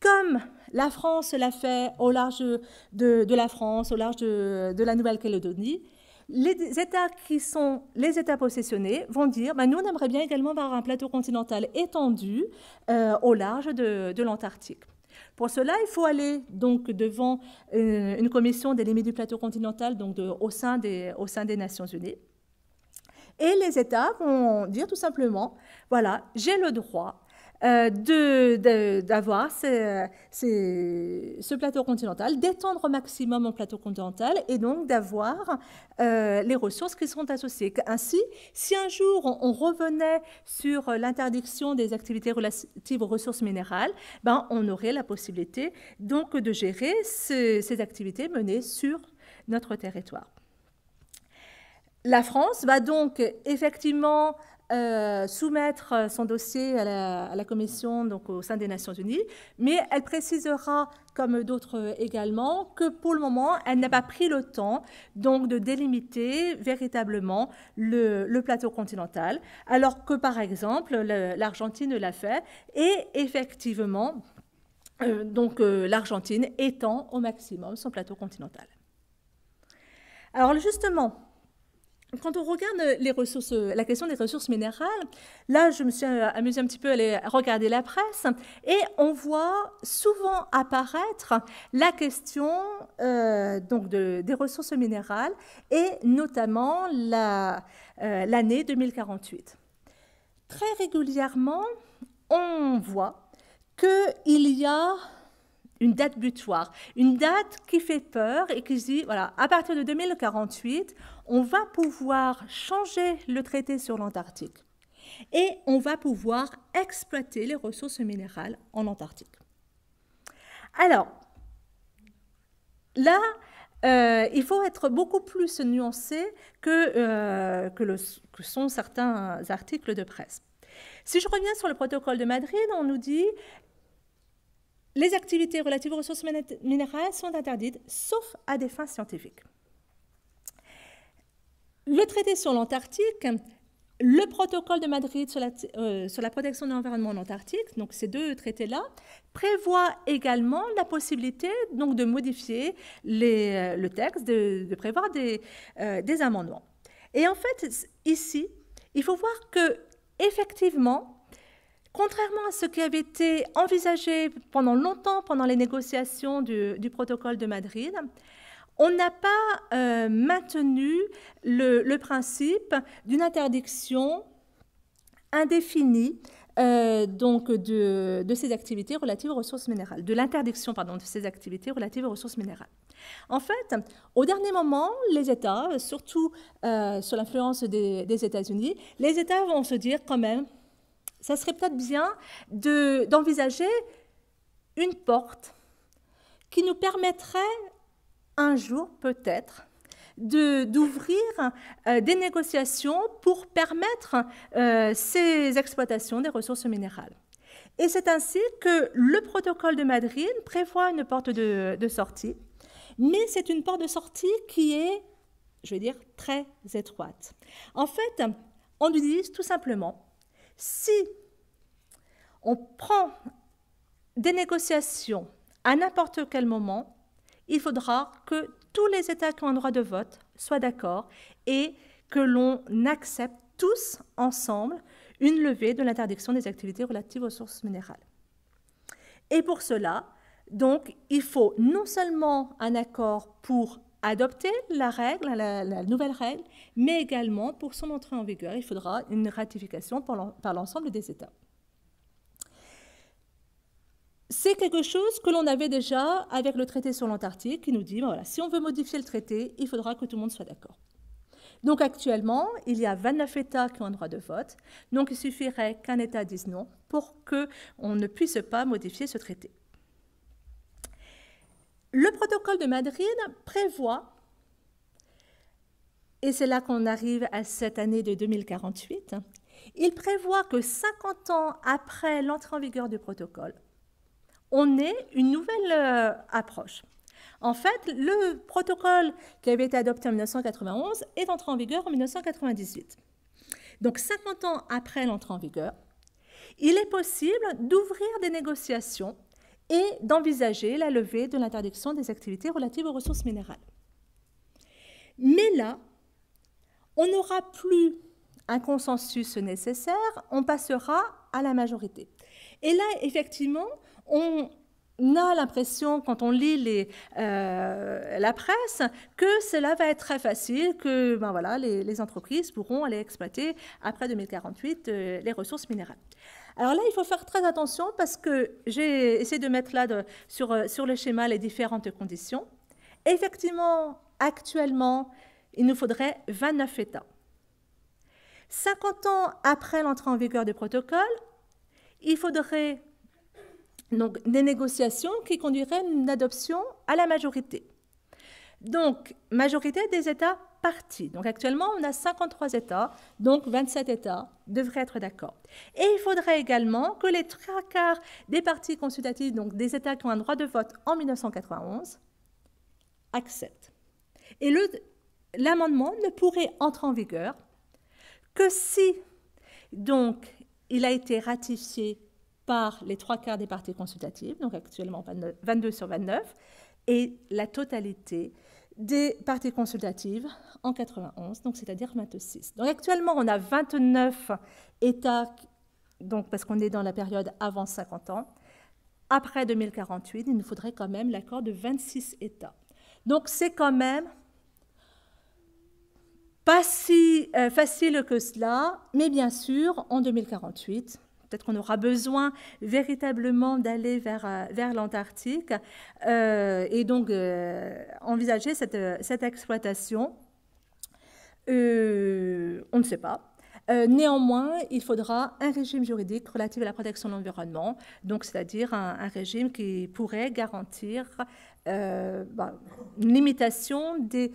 comme la France l'a fait au large de, la France, au large de la Nouvelle-Calédonie, les États qui sont les États possessionnés vont dire bah, nous, on aimerait bien également avoir un plateau continental étendu euh, au large de, l'Antarctique. Pour cela, il faut aller donc devant euh, une commission des limites du plateau continental donc de, au, sein des, au sein des Nations Unies. Et les États vont dire tout simplement, voilà, j'ai le droit euh, de d'avoir euh, ce plateau continental, d'étendre au maximum mon plateau continental et donc d'avoir euh, les ressources qui sont associées. Ainsi, si un jour on, revenait sur l'interdiction des activités relatives aux ressources minérales, ben, on aurait la possibilité donc de gérer ces activités menées sur notre territoire. La France va donc effectivement euh, soumettre euh, son dossier à la, commission donc au sein des Nations Unies, mais elle précisera, comme d'autres également, que pour le moment, elle n'a pas pris le temps donc de délimiter véritablement le, plateau continental, alors que par exemple l'Argentine l'a fait et effectivement euh, donc l'Argentine étend au maximum son plateau continental. Alors justement, quand on regarde euh, euh, la question des ressources minérales, là, je me suis euh, amusée un petit peu à, aller regarder la presse, et on voit souvent apparaître la question donc des ressources minérales, et notamment l'année la, 2048. Très régulièrement, on voit qu'il y a une date butoir, une date qui fait peur et qui dit, voilà, à partir de 2048, on va pouvoir changer le traité sur l'Antarctique et on va pouvoir exploiter les ressources minérales en Antarctique. Alors, là, euh, il faut être beaucoup plus nuancé que, euh, que sont certains articles de presse. Si je reviens sur le protocole de Madrid, on nous dit les activités relatives aux ressources minérales sont interdites, sauf à des fins scientifiques. Le traité sur l'Antarctique, le protocole de Madrid sur la, euh, protection de l'environnement en Antarctique, donc ces deux traités-là, prévoient également la possibilité donc, de modifier euh, le texte, de, prévoir des, euh, des amendements. Et en fait, ici, il faut voir que effectivement, Contrairement à ce qui avait été envisagé pendant longtemps, pendant les négociations du, protocole de Madrid, on n'a pas euh, maintenu le, principe d'une interdiction indéfinie euh, donc de, ces activités relatives aux ressources minérales, de l'interdiction pardon de ces activités relatives aux ressources minérales. En fait, au dernier moment, les États, surtout euh, sous l'influence des, des États-Unis, les États vont se dire quand même ça serait peut-être bien d'envisager une porte qui nous permettrait un jour peut-être d'ouvrir euh, des négociations pour permettre euh, ces exploitations des ressources minérales. Et c'est ainsi que le protocole de Madrid prévoit une porte de, de sortie, mais c'est une porte de sortie qui est, je veux dire, très étroite. En fait, on dit tout simplement si on prend des négociations à n'importe quel moment, il faudra que tous les États qui ont un droit de vote soient d'accord et que l'on accepte tous ensemble une levée de l'interdiction des activités relatives aux sources minérales. Et pour cela, donc, il faut non seulement un accord pour adopter la règle, la, nouvelle règle, mais également pour son entrée en vigueur, il faudra une ratification par l'ensemble des États. C'est quelque chose que l'on avait déjà avec le traité sur l'Antarctique qui nous dit, ben voilà, si on veut modifier le traité, il faudra que tout le monde soit d'accord. Donc actuellement, il y a 29 États qui ont un droit de vote, donc il suffirait qu'un État dise non pour qu'on ne puisse pas modifier ce traité. Le protocole de Madrid prévoit, et c'est là qu'on arrive à cette année de 2048, il prévoit que 50 ans après l'entrée en vigueur du protocole, on ait une nouvelle euh, approche. En fait, le protocole qui avait été adopté en 1991 est entré en vigueur en 1998. Donc 50 ans après l'entrée en vigueur, il est possible d'ouvrir des négociations et d'envisager la levée de l'interdiction des activités relatives aux ressources minérales. Mais là, on n'aura plus un consensus nécessaire, on passera à la majorité. Et là, effectivement, on, a l'impression, quand on lit euh, la presse, que cela va être très facile, que ben voilà, les, entreprises pourront aller exploiter après 2048 euh, les ressources minérales. Alors là, il faut faire très attention parce que j'ai essayé de mettre là euh, sur, le schéma les différentes conditions. Effectivement, actuellement, il nous faudrait 29 États. 50 ans après l'entrée en vigueur du protocole, il faudrait donc des négociations qui conduiraient à une adoption à la majorité. Donc, majorité des États donc actuellement, on a 53 États, donc 27 États devraient être d'accord. Et il faudrait également que les trois quarts des parties consultatives, donc des États qui ont un droit de vote en 1991, acceptent. Et l'amendement ne pourrait entrer en vigueur que si, donc, il a été ratifié par les trois quarts des parties consultatives, donc actuellement 22 sur 29, et la totalité des parties consultatives en 91, donc c'est-à-dire 26. Donc actuellement, on a 29 États, donc parce qu'on est dans la période avant 50 ans. Après 2048, il nous faudrait quand même l'accord de 26 États. Donc c'est quand même pas si euh, facile que cela, mais bien sûr, en 2048, peut-être qu'on aura besoin véritablement d'aller vers, euh, vers l'Antarctique euh, et donc euh, envisager cette, cette exploitation. on ne sait pas. néanmoins, il faudra un régime juridique relatif à la protection de l'environnement, donc c'est-à-dire un, régime qui pourrait garantir bah, une limitation des,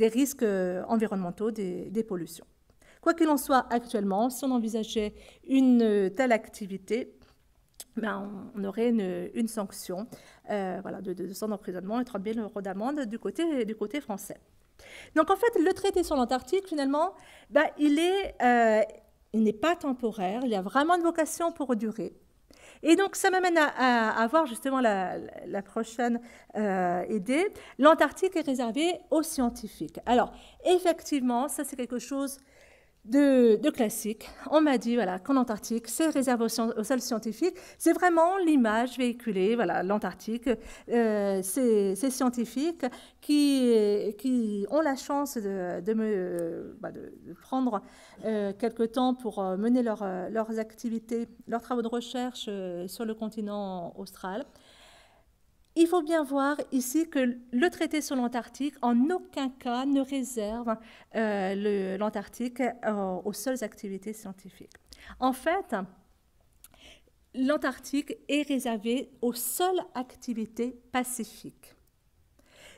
des risques environnementaux, des pollutions. Quoi qu'il en soit, actuellement, si on envisageait une euh, telle activité, ben, on aurait une, sanction euh, voilà, de, 200 d'emprisonnement et 30 000 euros d'amende du côté, du côté français. Donc en fait, le traité sur l'Antarctique, finalement, ben, il est... Euh, il n'est pas temporaire, il a vraiment une vocation pour durer. Et donc, ça m'amène à, à, voir justement la, prochaine idée. L'Antarctique est réservé aux scientifiques. Alors, effectivement, ça, c'est quelque chose de, de classique, on m'a dit qu'en Antarctique, c'est réservé aux, seuls scientifiques. C'est vraiment l'image véhiculée, voilà, l'Antarctique, euh, ces, scientifiques qui, ont la chance de, bah, prendre euh, quelques temps pour euh, mener euh, leurs activités, leurs travaux de recherche euh, sur le continent austral. Il faut bien voir ici que le traité sur l'Antarctique en aucun cas ne réserve euh, l'Antarctique euh, aux seules activités scientifiques. En fait, l'Antarctique est réservé aux seules activités pacifiques.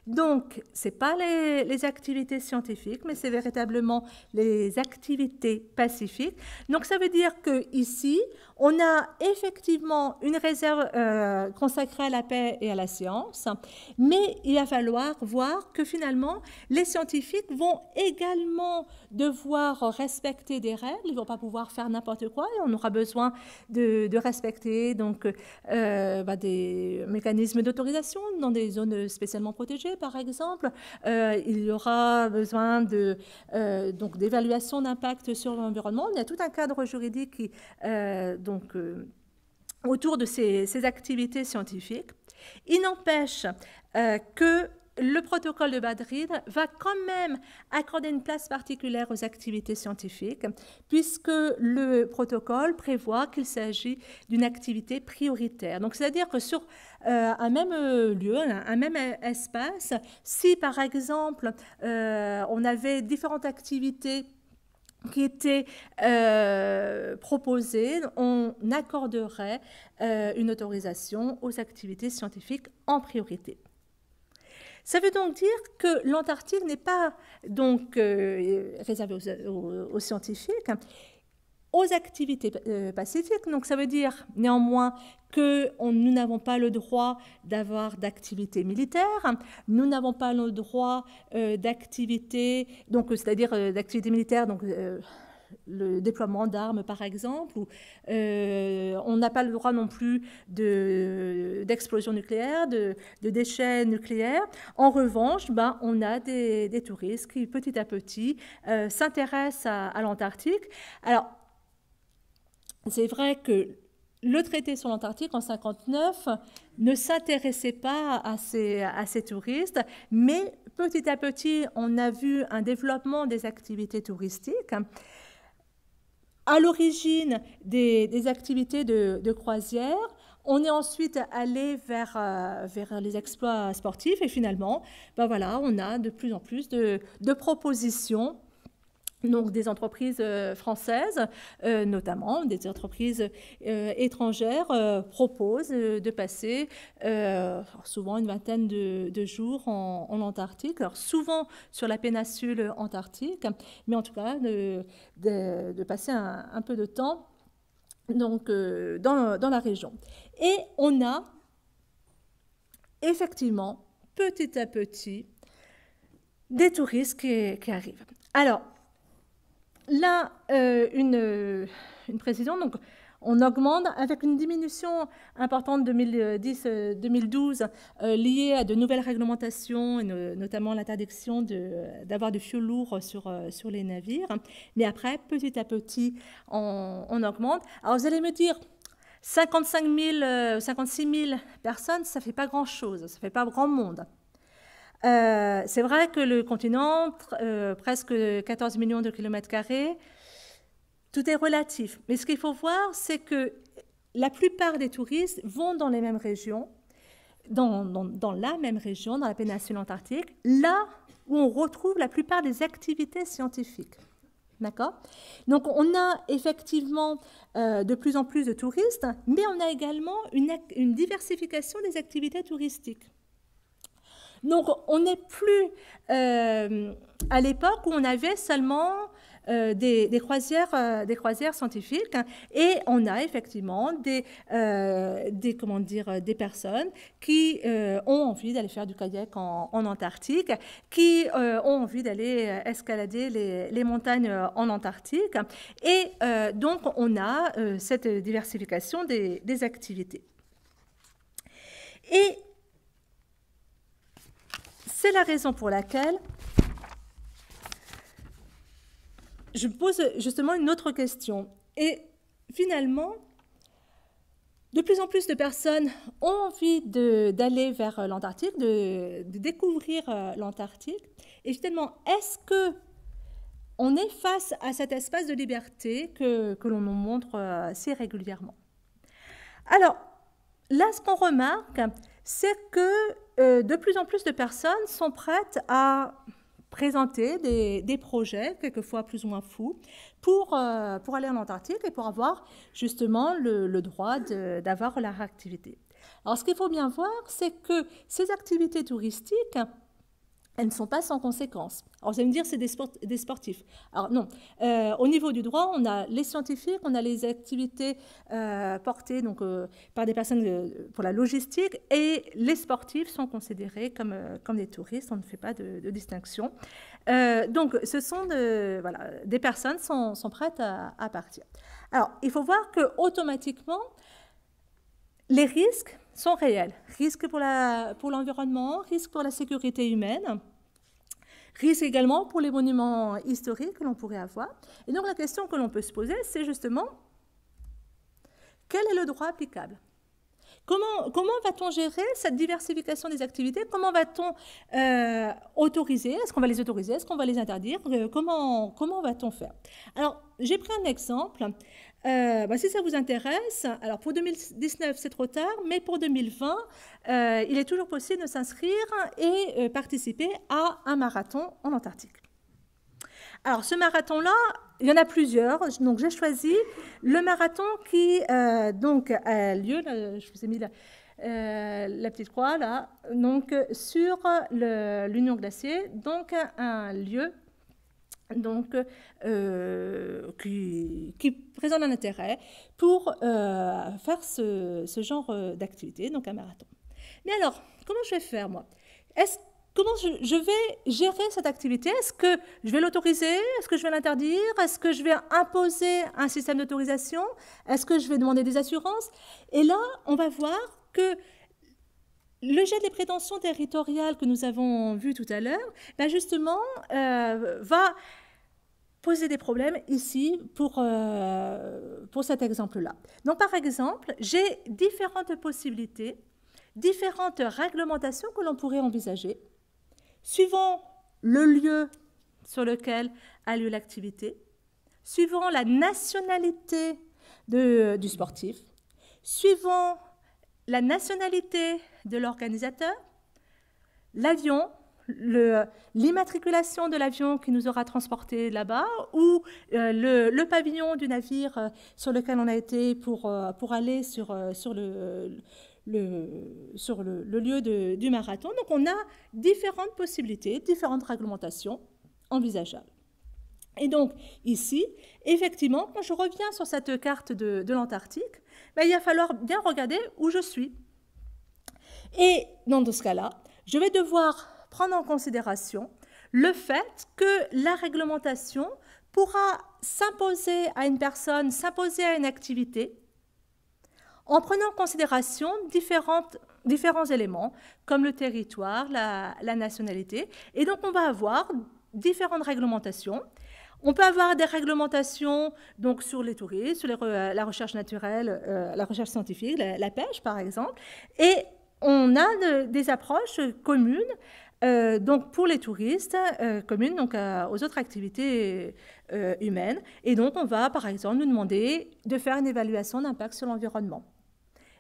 Donc, ce n'est pas les, activités scientifiques, mais c'est véritablement les activités pacifiques. Donc, ça veut dire qu'ici, on a effectivement une réserve euh, consacrée à la paix et à la science, mais il va falloir voir que finalement, les scientifiques vont également devoir respecter des règles, ils ne vont pas pouvoir faire n'importe quoi, et on aura besoin de, respecter donc, euh, bah, des mécanismes d'autorisation dans des zones spécialement protégées par exemple. Euh, il y aura besoin de euh, donc d'évaluation d'impact sur l'environnement. Il y a tout un cadre juridique qui, euh, donc autour de ces, activités scientifiques. Il n'empêche que le protocole de Madrid va quand même accorder une place particulière aux activités scientifiques, puisque le protocole prévoit qu'il s'agit d'une activité prioritaire. Donc, c'est-à-dire que sur euh, un même euh, lieu, un, même euh, espace. Si par exemple on avait différentes activités qui étaient proposées, on accorderait une autorisation aux activités scientifiques en priorité. Ça veut donc dire que l'Antarctique n'est pas donc réservé aux, scientifiques aux activités euh, pacifiques. Donc ça veut dire néanmoins que on, nous n'avons pas le droit d'avoir d'activités militaires, nous n'avons pas le droit euh, d'activité d'activités, donc euh, c'est-à-dire d'activité d'activités militaires, donc le déploiement d'armes, par exemple, on n'a pas le droit non plus d'explosions de, nucléaires, de, de, déchets nucléaires. En revanche, ben, on a des, des touristes qui, petit à petit, s'intéressent à, à l'Antarctique. Alors, c'est vrai que le traité sur l'Antarctique en 59 ne s'intéressait pas à ces, à ces touristes, mais petit à petit, on a vu un développement des activités touristiques. À l'origine des, activités de, croisière, on est ensuite allé vers, euh, vers les exploits sportifs et finalement, ben voilà, on a de plus en plus de, de propositions donc des entreprises euh, françaises, euh, notamment des entreprises euh, étrangères, proposent de passer souvent une vingtaine de, jours en, Antarctique, alors souvent sur la péninsule antarctique, mais en tout cas de, passer un, peu de temps donc, dans, la région. Et on a effectivement, petit à petit, des touristes qui, qui arrivent. Alors, là, euh, euh, une, précision. Donc, on augmente avec une diminution importante 2010-2012 euh, liée à de nouvelles réglementations, notamment l'interdiction d'avoir de fioul lourd sur, sur les navires. Mais après, petit à petit, on, augmente. Alors, vous allez me dire, 55 000, 56 000 personnes, ça ne fait pas grand-chose, ça ne fait pas grand monde. Euh, c'est vrai que le continent, euh, presque 14 millions de kilomètres carrés, tout est relatif. Mais ce qu'il faut voir, c'est que la plupart des touristes vont dans les mêmes régions, dans, la même région, dans la péninsule antarctique, là où on retrouve la plupart des activités scientifiques. D'accord Donc, on a effectivement euh, de plus en plus de touristes, mais on a également une diversification des activités touristiques. Donc on n'est plus euh, à l'époque où on avait seulement euh, euh, des, croisières, scientifiques et on a effectivement des, des, comment dire, des personnes qui ont envie d'aller faire du kayak en, Antarctique, qui ont envie d'aller escalader les, montagnes en Antarctique et donc on a cette diversification des, des activités. Et c'est la raison pour laquelle je pose justement une autre question. Et finalement, de plus en plus de personnes ont envie d'aller vers euh, l'Antarctique, de, découvrir euh, l'Antarctique. Et finalement, est-ce que on est face à cet espace de liberté que, que l'on nous montre euh, si régulièrement Alors, là, ce qu'on remarque, c'est que euh, de plus en plus de personnes sont prêtes à présenter des, projets, quelquefois plus ou moins fous, pour, euh, pour aller en Antarctique et pour avoir justement le, le droit d'avoir la réactivité. Alors ce qu'il faut bien voir, c'est que ces activités touristiques elles ne sont pas sans conséquences. Alors, vous allez me dire, c'est des, des, sportifs. Alors, non. Euh, au niveau du droit, on a les scientifiques, on a les activités euh, portées donc, euh, par des personnes pour la logistique, et les sportifs sont considérés comme, comme des touristes. On ne fait pas de, distinction. donc, ce sont de, voilà, des personnes sont, sont prêtes à, à partir. Alors, il faut voir que automatiquement, les risques sont réels. risques pour l'environnement, pour risque pour la sécurité humaine, risques également pour les monuments historiques que l'on pourrait avoir. Et donc la question que l'on peut se poser, c'est justement quel est le droit applicable Comment, comment va-t-on gérer cette diversification des activités Comment va-t-on euh, autoriser Est-ce qu'on va les autoriser Est-ce qu'on va les interdire euh, Comment, comment va-t-on faire Alors, j'ai pris un exemple euh, bah, si ça vous intéresse, alors pour 2019 c'est trop tard, mais pour 2020, euh, il est toujours possible de s'inscrire et euh, participer à un marathon en Antarctique. Alors ce marathon-là, il y en a plusieurs, donc j'ai choisi le marathon qui donc a lieu, je vous ai mis la, petite croix là, donc sur l'Union Glacier, donc un lieu donc, euh, qui, qui présente un intérêt pour euh, faire ce, genre euh, d'activité, donc un marathon. Mais alors, comment je vais faire moi Est-ce Comment je, je vais gérer cette activité Est-ce que je vais l'autoriser Est-ce que je vais l'interdire Est-ce que je vais imposer un système d'autorisation Est-ce que je vais demander des assurances Et là, on va voir que le jet des prétentions territoriales que nous avons vu tout à l'heure, ben justement, euh, va poser des problèmes ici pour, euh, pour cet exemple-là. Donc, par exemple, j'ai différentes possibilités, différentes réglementations que l'on pourrait envisager, suivant le lieu sur lequel a lieu l'activité, suivant la nationalité du sportif, suivant la nationalité de l'organisateur, l'avion, l'immatriculation de l'avion qui nous aura transporté là-bas ou euh, le, pavillon du navire euh, sur lequel on a été pour, euh, pour aller sur, sur, le, sur le, lieu du marathon. Donc on a différentes possibilités, différentes réglementations envisageables. Et donc ici, effectivement, quand je reviens sur cette carte de l'Antarctique, ben, il va falloir bien regarder où je suis. Et dans ce cas-là, je vais devoir prendre en considération le fait que la réglementation pourra s'imposer à une personne, s'imposer à une activité, en prenant en considération différents éléments, comme le territoire, la nationalité. Et donc, on va avoir différentes réglementations on peut avoir des réglementations donc, sur les touristes, sur euh, la recherche naturelle, euh, la recherche scientifique, la, pêche par exemple. Et on a des approches communes euh, donc pour les touristes, communes donc aux autres activités humaines. Et donc on va par exemple nous demander de faire une évaluation d'impact sur l'environnement.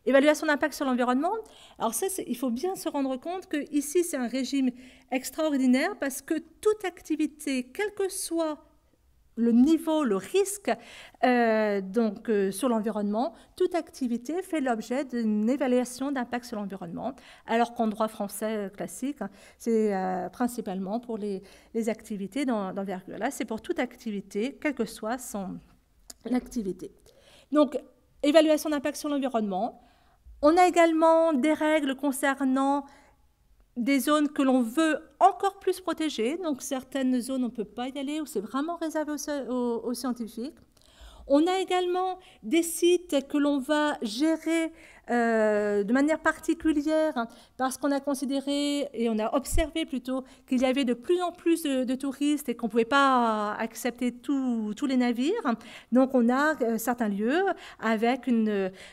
Évaluation d'impact sur l'environnement. Alors ça, il faut bien se rendre compte que ici c'est un régime extraordinaire parce que toute activité, quelle que soit le niveau, le risque euh, donc, euh, sur l'environnement, toute activité fait l'objet d'une évaluation d'impact sur l'environnement, alors qu'en droit français euh, classique, hein, c'est principalement pour les, les activités virgule Là, c'est pour toute activité, quelle que soit son activité. Donc, évaluation d'impact sur l'environnement. On a également des règles concernant des zones que l'on veut encore plus protéger. Donc certaines zones, on ne peut pas y aller, ou c'est vraiment réservé aux, aux scientifiques. On a également des sites que l'on va gérer euh, de manière particulière hein, parce qu'on a considéré et on a observé plutôt qu'il y avait de plus en plus de, touristes et qu'on ne pouvait pas accepter tous les navires. Donc on a euh, certains lieux avec une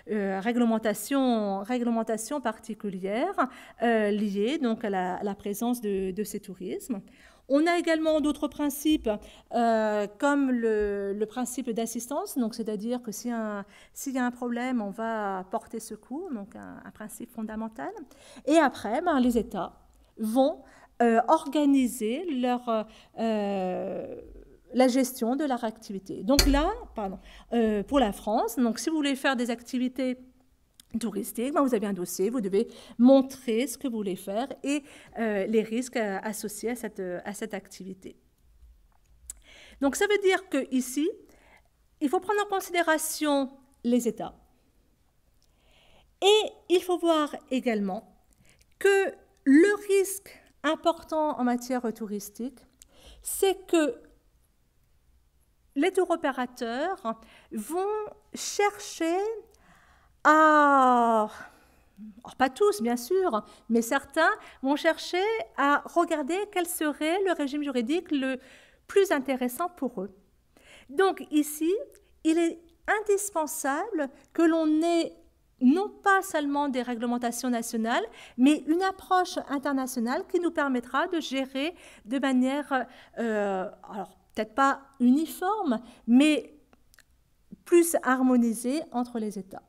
euh, réglementation, réglementation particulière liée donc à la, présence de, de ces tourismes. On a également d'autres principes, euh, comme le, principe d'assistance, donc c'est-à-dire que s'il y a un problème, on va porter secours, donc un, principe fondamental. Et après, ben, les États vont euh, organiser leur euh, la gestion de leur activité. Donc là, pardon, pour la France, donc si vous voulez faire des activités touristique, ben, vous avez un dossier, vous devez montrer ce que vous voulez faire et euh, les risques euh, associés à cette, euh, à cette activité. Donc ça veut dire qu'ici, il faut prendre en considération les États. Et il faut voir également que le risque important en matière touristique, c'est que les tour opérateurs vont chercher alors, ah, Or, pas tous, bien sûr, mais certains vont chercher à regarder quel serait le régime juridique le plus intéressant pour eux. Donc ici, il est indispensable que l'on ait non pas seulement des réglementations nationales, mais une approche internationale qui nous permettra de gérer de manière, euh, alors peut-être pas uniforme, mais plus harmonisée entre les États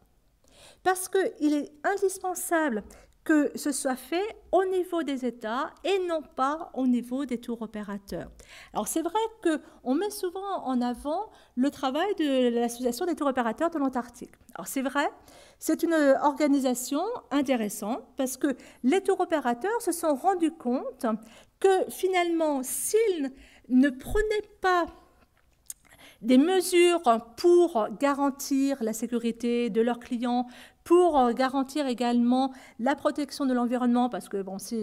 parce qu'il est indispensable que ce soit fait au niveau des États et non pas au niveau des tours opérateurs. Alors c'est vrai qu'on met souvent en avant le travail de l'Association des tours opérateurs de l'Antarctique. Alors c'est vrai, c'est une organisation intéressante parce que les tours opérateurs se sont rendus compte que finalement s'ils ne prenaient pas des mesures pour garantir la sécurité de leurs clients, pour euh, garantir également la protection de l'environnement, parce que bon, si,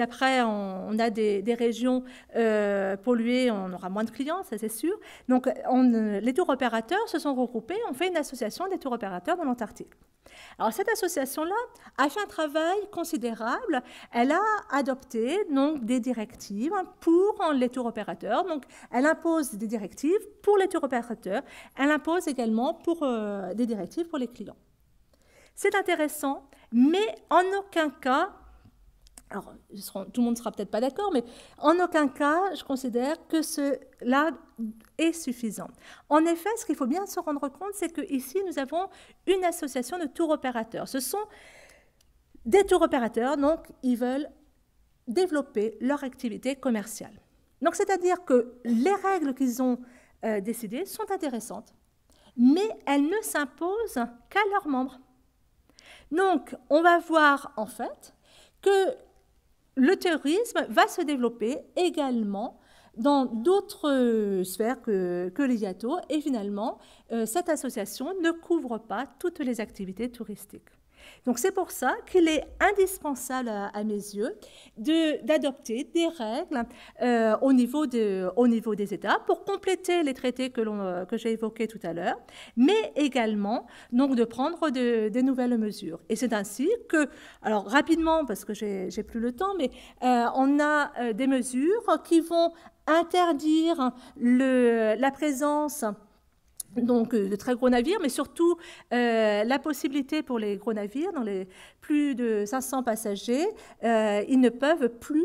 après on, a des, régions euh, polluées, on aura moins de clients, ça c'est sûr. Donc on, les tours opérateurs se sont regroupés, on fait une association des tours opérateurs dans l'Antarctique. Alors cette association-là a fait un travail considérable. Elle a adopté donc des directives pour les tours opérateurs. Donc elle impose des directives pour les tours opérateurs. Elle impose également pour, euh, des directives pour les clients. C'est intéressant, mais en aucun cas, alors tout le monde ne sera peut-être pas d'accord, mais en aucun cas, je considère que cela est suffisant. En effet, ce qu'il faut bien se rendre compte, c'est qu'ici, nous avons une association de tour opérateurs. Ce sont des tour opérateurs, donc ils veulent développer leur activité commerciale. Donc, c'est-à-dire que les règles qu'ils ont euh, décidées sont intéressantes, mais elles ne s'imposent qu'à leurs membres. Donc, on va voir en fait que le terrorisme va se développer également dans d'autres sphères que, les gâteaux. Et finalement, euh, cette association ne couvre pas toutes les activités touristiques. Donc c'est pour ça qu'il est indispensable à, mes yeux d'adopter des règles euh, au, niveau des États pour compléter les traités euh, que, j'ai évoqués tout à l'heure, mais également donc, de prendre des nouvelles mesures. Et c'est ainsi que, alors rapidement, parce que j'ai plus le temps, mais euh, on a des mesures qui vont interdire la présence donc euh, de très gros navires, mais surtout euh, la possibilité pour les gros navires, dans les plus de 500 passagers, euh, ils ne peuvent plus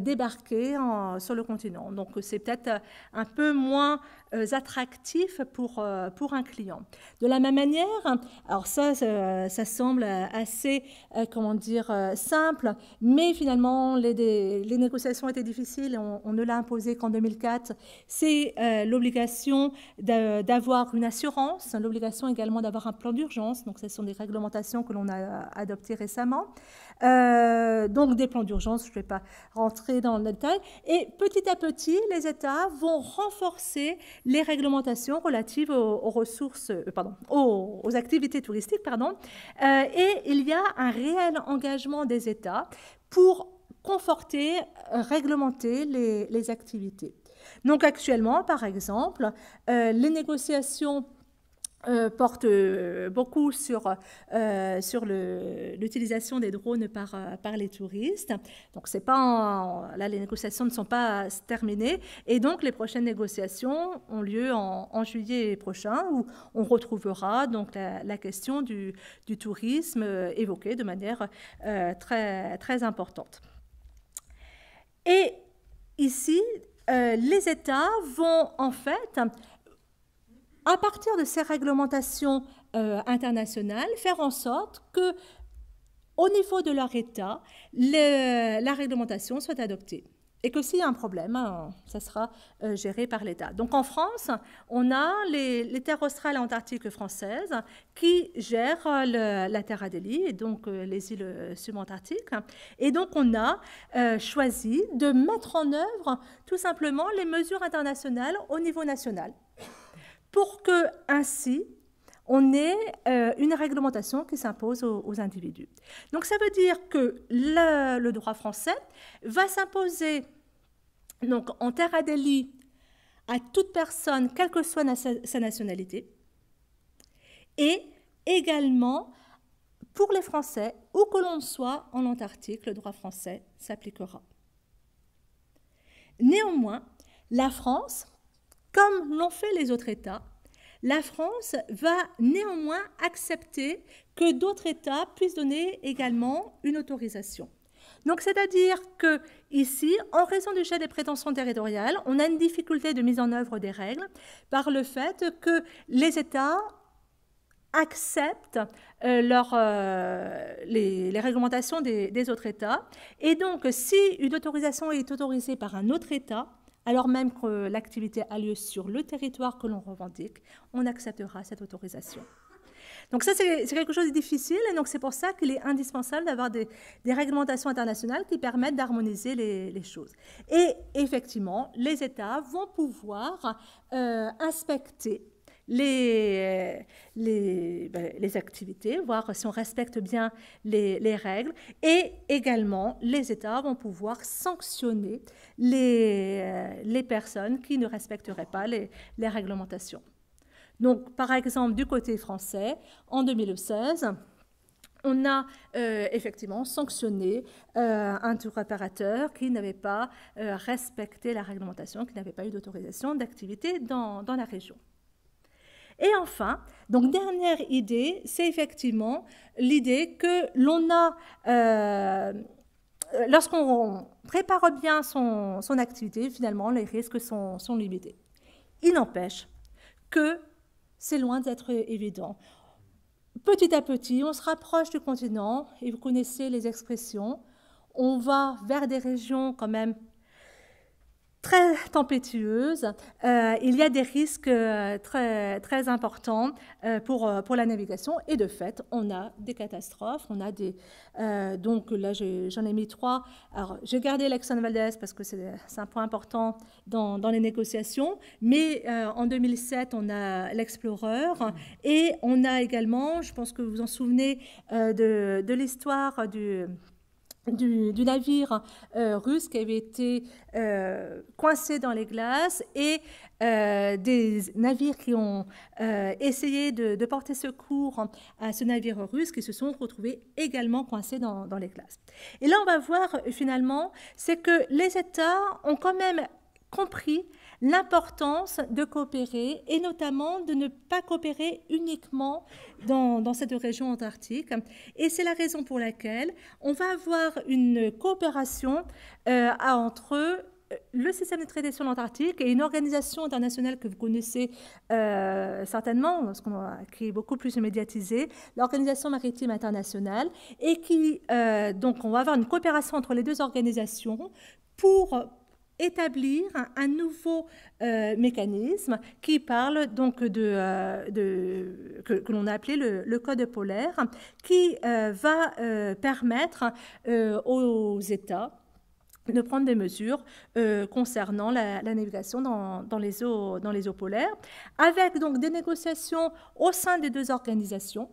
débarquer sur le continent. Donc c'est peut-être un peu moins euh, attractif pour, euh, pour un client. De la même manière, alors ça, ça, semble assez, euh, comment dire, simple, mais finalement, les, les négociations étaient difficiles on, ne l'a imposé qu'en 2004. C'est l'obligation d'avoir une assurance, l'obligation également d'avoir un plan d'urgence. Donc, ce sont des réglementations que l'on a adoptées récemment. donc, des plans d'urgence, je ne vais pas rentrer dans le détail. Et petit à petit, les États vont renforcer les réglementations relatives aux, ressources, euh, pardon, aux, activités touristiques, pardon, euh, et il y a un réel engagement des États pour conforter, euh, réglementer les, activités. Donc actuellement, par exemple, les négociations euh, porte euh, beaucoup sur, euh, sur l'utilisation des drones par, par les touristes. Donc, c'est pas là, les négociations ne sont pas terminées. Et donc, les prochaines négociations ont lieu en, en juillet prochain, où on retrouvera donc la, la question du, du tourisme évoquée de manière très, très importante. Et ici, les États vont en fait à partir de ces réglementations euh, internationales, faire en sorte que, au niveau de leur État, la réglementation soit adoptée. Et que s'il y a un problème, hein, ça sera euh, géré par l'État. Donc en France, on a les, terres australes et antarctiques françaises qui gèrent euh, la Terre Adélie et donc les îles subantarctiques. Et donc on a choisi de mettre en œuvre tout simplement les mesures internationales au niveau national pour que ainsi on ait euh, une réglementation qui s'impose aux, individus. Donc ça veut dire que le, droit français va s'imposer donc en à délit à toute personne, quelle que soit sa nationalité, et également pour les Français, où que l'on soit en Antarctique, le droit français s'appliquera. Néanmoins, la France comme l'ont fait les autres États, la France va néanmoins accepter que d'autres États puissent donner également une autorisation. Donc, c'est-à-dire que ici, en raison du chef des prétentions territoriales, on a une difficulté de mise en œuvre des règles par le fait que les États acceptent euh, euh, les, réglementations des, autres États. Et donc, si une autorisation est autorisée par un autre État, alors même que l'activité a lieu sur le territoire que l'on revendique, on acceptera cette autorisation. Donc ça, c'est quelque chose de difficile, et donc c'est pour ça qu'il est indispensable d'avoir des, réglementations internationales qui permettent d'harmoniser les, choses. Et effectivement, les États vont pouvoir euh, inspecter euh, ben, les, activités, voir si on respecte bien les, règles. Et également, les États vont pouvoir sanctionner les, euh, personnes qui ne respecteraient pas les, réglementations. Donc, par exemple, du côté français, en 2016, on a euh, effectivement sanctionné un tour opérateur qui n'avait pas respecté la réglementation, qui n'avait pas eu d'autorisation d'activité dans la région. Et enfin, donc dernière idée, c'est effectivement l'idée que l'on a, euh, lorsqu'on prépare bien son, activité, finalement, les risques sont, sont limités. Il n'empêche que c'est loin d'être évident. Petit à petit, on se rapproche du continent, et vous connaissez les expressions, on va vers des régions quand même très tempétueuse, euh, il y a des risques euh, très, très importants euh, pour, pour la navigation. Et de fait, on a des catastrophes. On a des, donc là, j'en ai, mis trois. Alors, j'ai gardé l'Exxon Valdez parce que c'est un point important dans, dans les négociations. Mais en 2007, on a l'Explorer. Et on a également, je pense que vous vous en souvenez, de, de l'histoire du du, navire euh, russe qui avait été euh, coincé dans les glaces et euh, des navires qui ont essayé de, porter secours à ce navire russe qui se sont retrouvés également coincés dans, dans les glaces. Et là, on va voir finalement, c'est que les États ont quand même compris l'importance de coopérer et notamment de ne pas coopérer uniquement dans, cette région antarctique. Et c'est la raison pour laquelle on va avoir une coopération euh, entre euh, le système de traité sur l'Antarctique et une organisation internationale que vous connaissez euh, certainement, parce qu'on a, qui est beaucoup plus médiatisée, l'Organisation maritime internationale, et qui, donc, on va avoir une coopération entre les deux organisations pour établir un, nouveau euh, mécanisme qui parle donc de, euh, que, l'on a appelé le, code polaire, qui euh, va permettre aux États de prendre des mesures concernant la, navigation dans, les eaux, dans les eaux polaires, avec donc des négociations au sein des deux organisations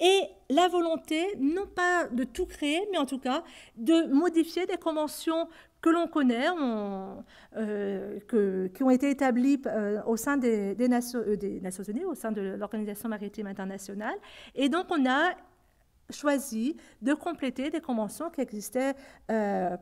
et la volonté, non pas de tout créer, mais en tout cas de modifier des conventions que l'on connaît, euh, que, qui ont été établies euh, au sein des, Nations, euh, des, Nations Unies, au sein de l'Organisation maritime internationale. Et donc, on a choisi de compléter des conventions qui existaient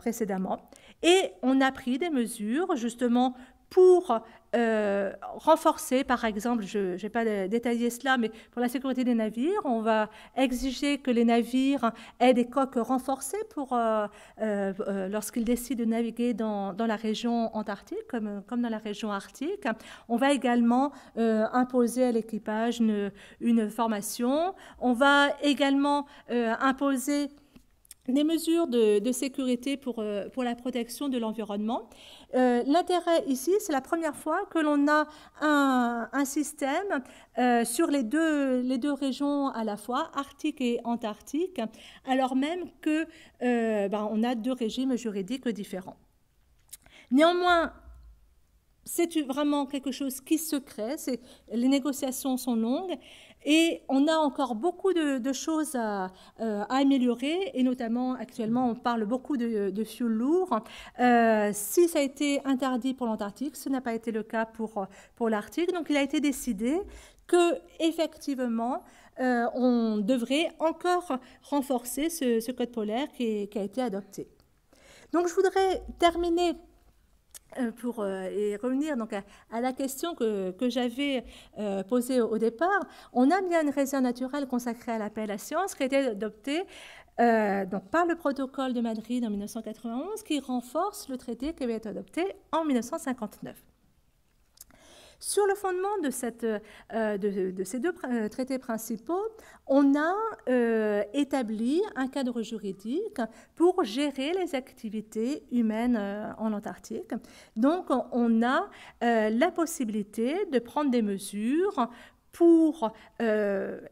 précédemment. Et on a pris des mesures, justement, pour euh, renforcer, par exemple, je n'ai pas détaillé cela, mais pour la sécurité des navires, on va exiger que les navires aient des coques renforcées pour euh, euh, lorsqu'ils décident de naviguer dans, la région antarctique, comme, comme dans la région arctique. On va également imposer à l'équipage une, formation. On va également imposer des mesures de, sécurité pour, euh, pour la protection de l'environnement. Euh, l'intérêt ici, c'est la première fois que l'on a un, un système euh, sur les deux, les deux régions à la fois, Arctique et Antarctique, alors même que ben, on a deux régimes juridiques différents. Néanmoins, c'est vraiment quelque chose qui se crée. Les négociations sont longues et on a encore beaucoup de, choses euh, à, améliorer. Et notamment, actuellement, on parle beaucoup de, de fuel lourd. Euh, si ça a été interdit pour l'Antarctique, ce n'a pas été le cas pour, pour l'Arctique. Donc, il a été décidé que, effectivement, euh, on devrait encore renforcer ce, code polaire qui, qui a été adopté. Donc, je voudrais terminer euh, pour euh, revenir donc à, la question que, j'avais euh, posée au, départ, on a bien une réserve naturelle consacrée à l'appel à la science qui a été adoptée par le protocole de Madrid en 1991 qui renforce le traité qui avait été adopté en 1959. Sur le fondement de, euh, ces deux euh, traités principaux, on a euh, établi un cadre juridique pour gérer les activités humaines en Antarctique. Donc, on a la possibilité de prendre des mesures pour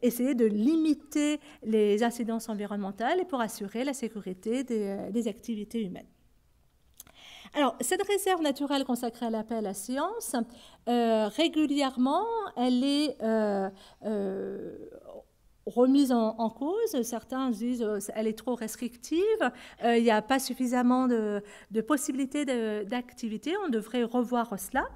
essayer de limiter les incidences environnementales et pour assurer la sécurité des activités humaines. Alors, cette réserve naturelle consacrée à l'appel à la science, euh, régulièrement, elle est euh, euh, remise en, cause. Certains disent qu'elle est trop restrictive, il n'y a pas suffisamment de, de possibilités d'activité, on devrait revoir cela.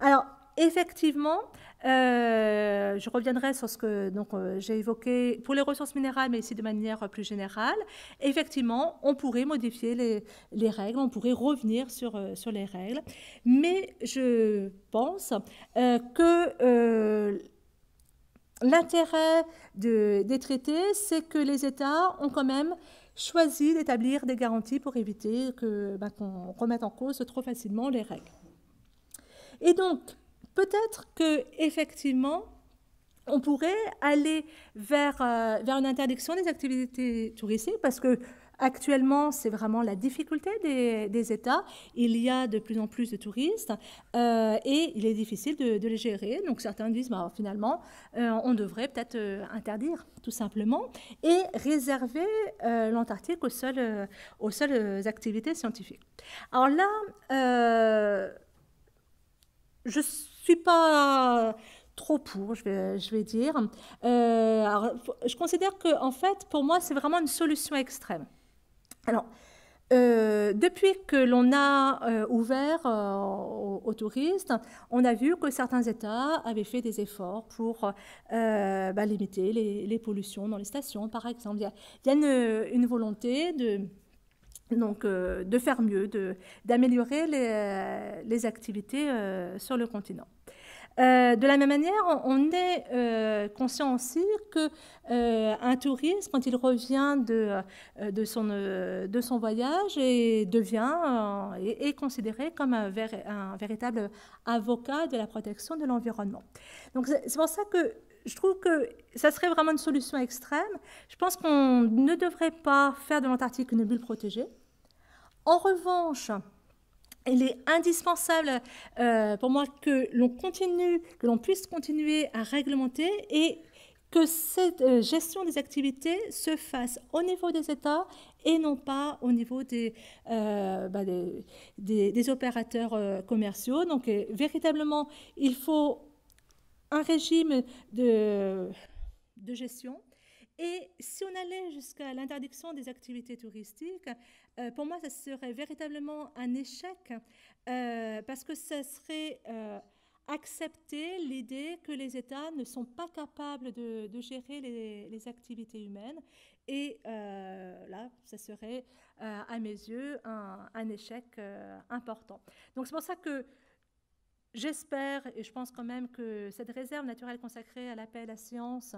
Alors, effectivement, euh, je reviendrai sur ce que donc euh, j'ai évoqué pour les ressources minérales, mais ici de manière plus générale. Effectivement, on pourrait modifier les, les règles, on pourrait revenir sur, euh, sur les règles, mais je pense que l'intérêt de, des traités, c'est que les États ont quand même choisi d'établir des garanties pour éviter bah, qu'on remette en cause trop facilement les règles. Et donc, peut-être que effectivement on pourrait aller vers, euh, vers une interdiction des activités touristiques parce que actuellement c'est vraiment la difficulté des, des, États. Il y a de plus en plus de touristes euh, et il est difficile de, les gérer. Donc certains disent bah, finalement euh, on devrait peut-être interdire tout simplement et réserver l'Antarctique aux seules, aux seules activités scientifiques. Alors là, je suis pas euh, trop pour, je vais, je vais dire. Euh, je considère que, en fait, pour moi, c'est vraiment une solution extrême. Alors, euh, depuis que l'on a ouvert aux, touristes, on a vu que certains États avaient fait des efforts pour bah, limiter les, pollutions dans les stations, par exemple. Il y a, une, volonté de, donc, de faire mieux, d'améliorer les, les, activités sur le continent. Euh, de la même manière, on est euh, conscient aussi que euh, un touriste, quand il revient de, de, son, de son voyage, et devient est, est, considéré comme un, un, véritable avocat de la protection de l'environnement. Donc c'est pour ça que je trouve que ça serait vraiment une solution extrême. Je pense qu'on ne devrait pas faire de l'Antarctique une bulle protégée. En revanche, il est indispensable euh, pour moi que l'on continue, que l'on puisse continuer à réglementer et que cette euh, gestion des activités se fasse au niveau des États et non pas au niveau des, euh, bah, des, des, opérateurs commerciaux. Donc, véritablement, il faut un régime de, de gestion. Et si on allait jusqu'à l'interdiction des activités touristiques, euh, pour moi, ça serait véritablement un échec euh, parce que ça serait euh, accepter l'idée que les États ne sont pas capables de, gérer les, activités humaines. Et là, ça serait, à mes yeux, un, échec important. Donc c'est pour ça que j'espère, et je pense quand même que cette réserve naturelle consacrée à l'appel à la science,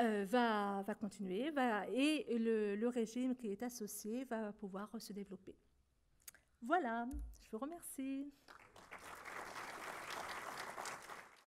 euh, va, va, continuer va, et le, le régime qui est associé va pouvoir se développer. Voilà, je vous remercie.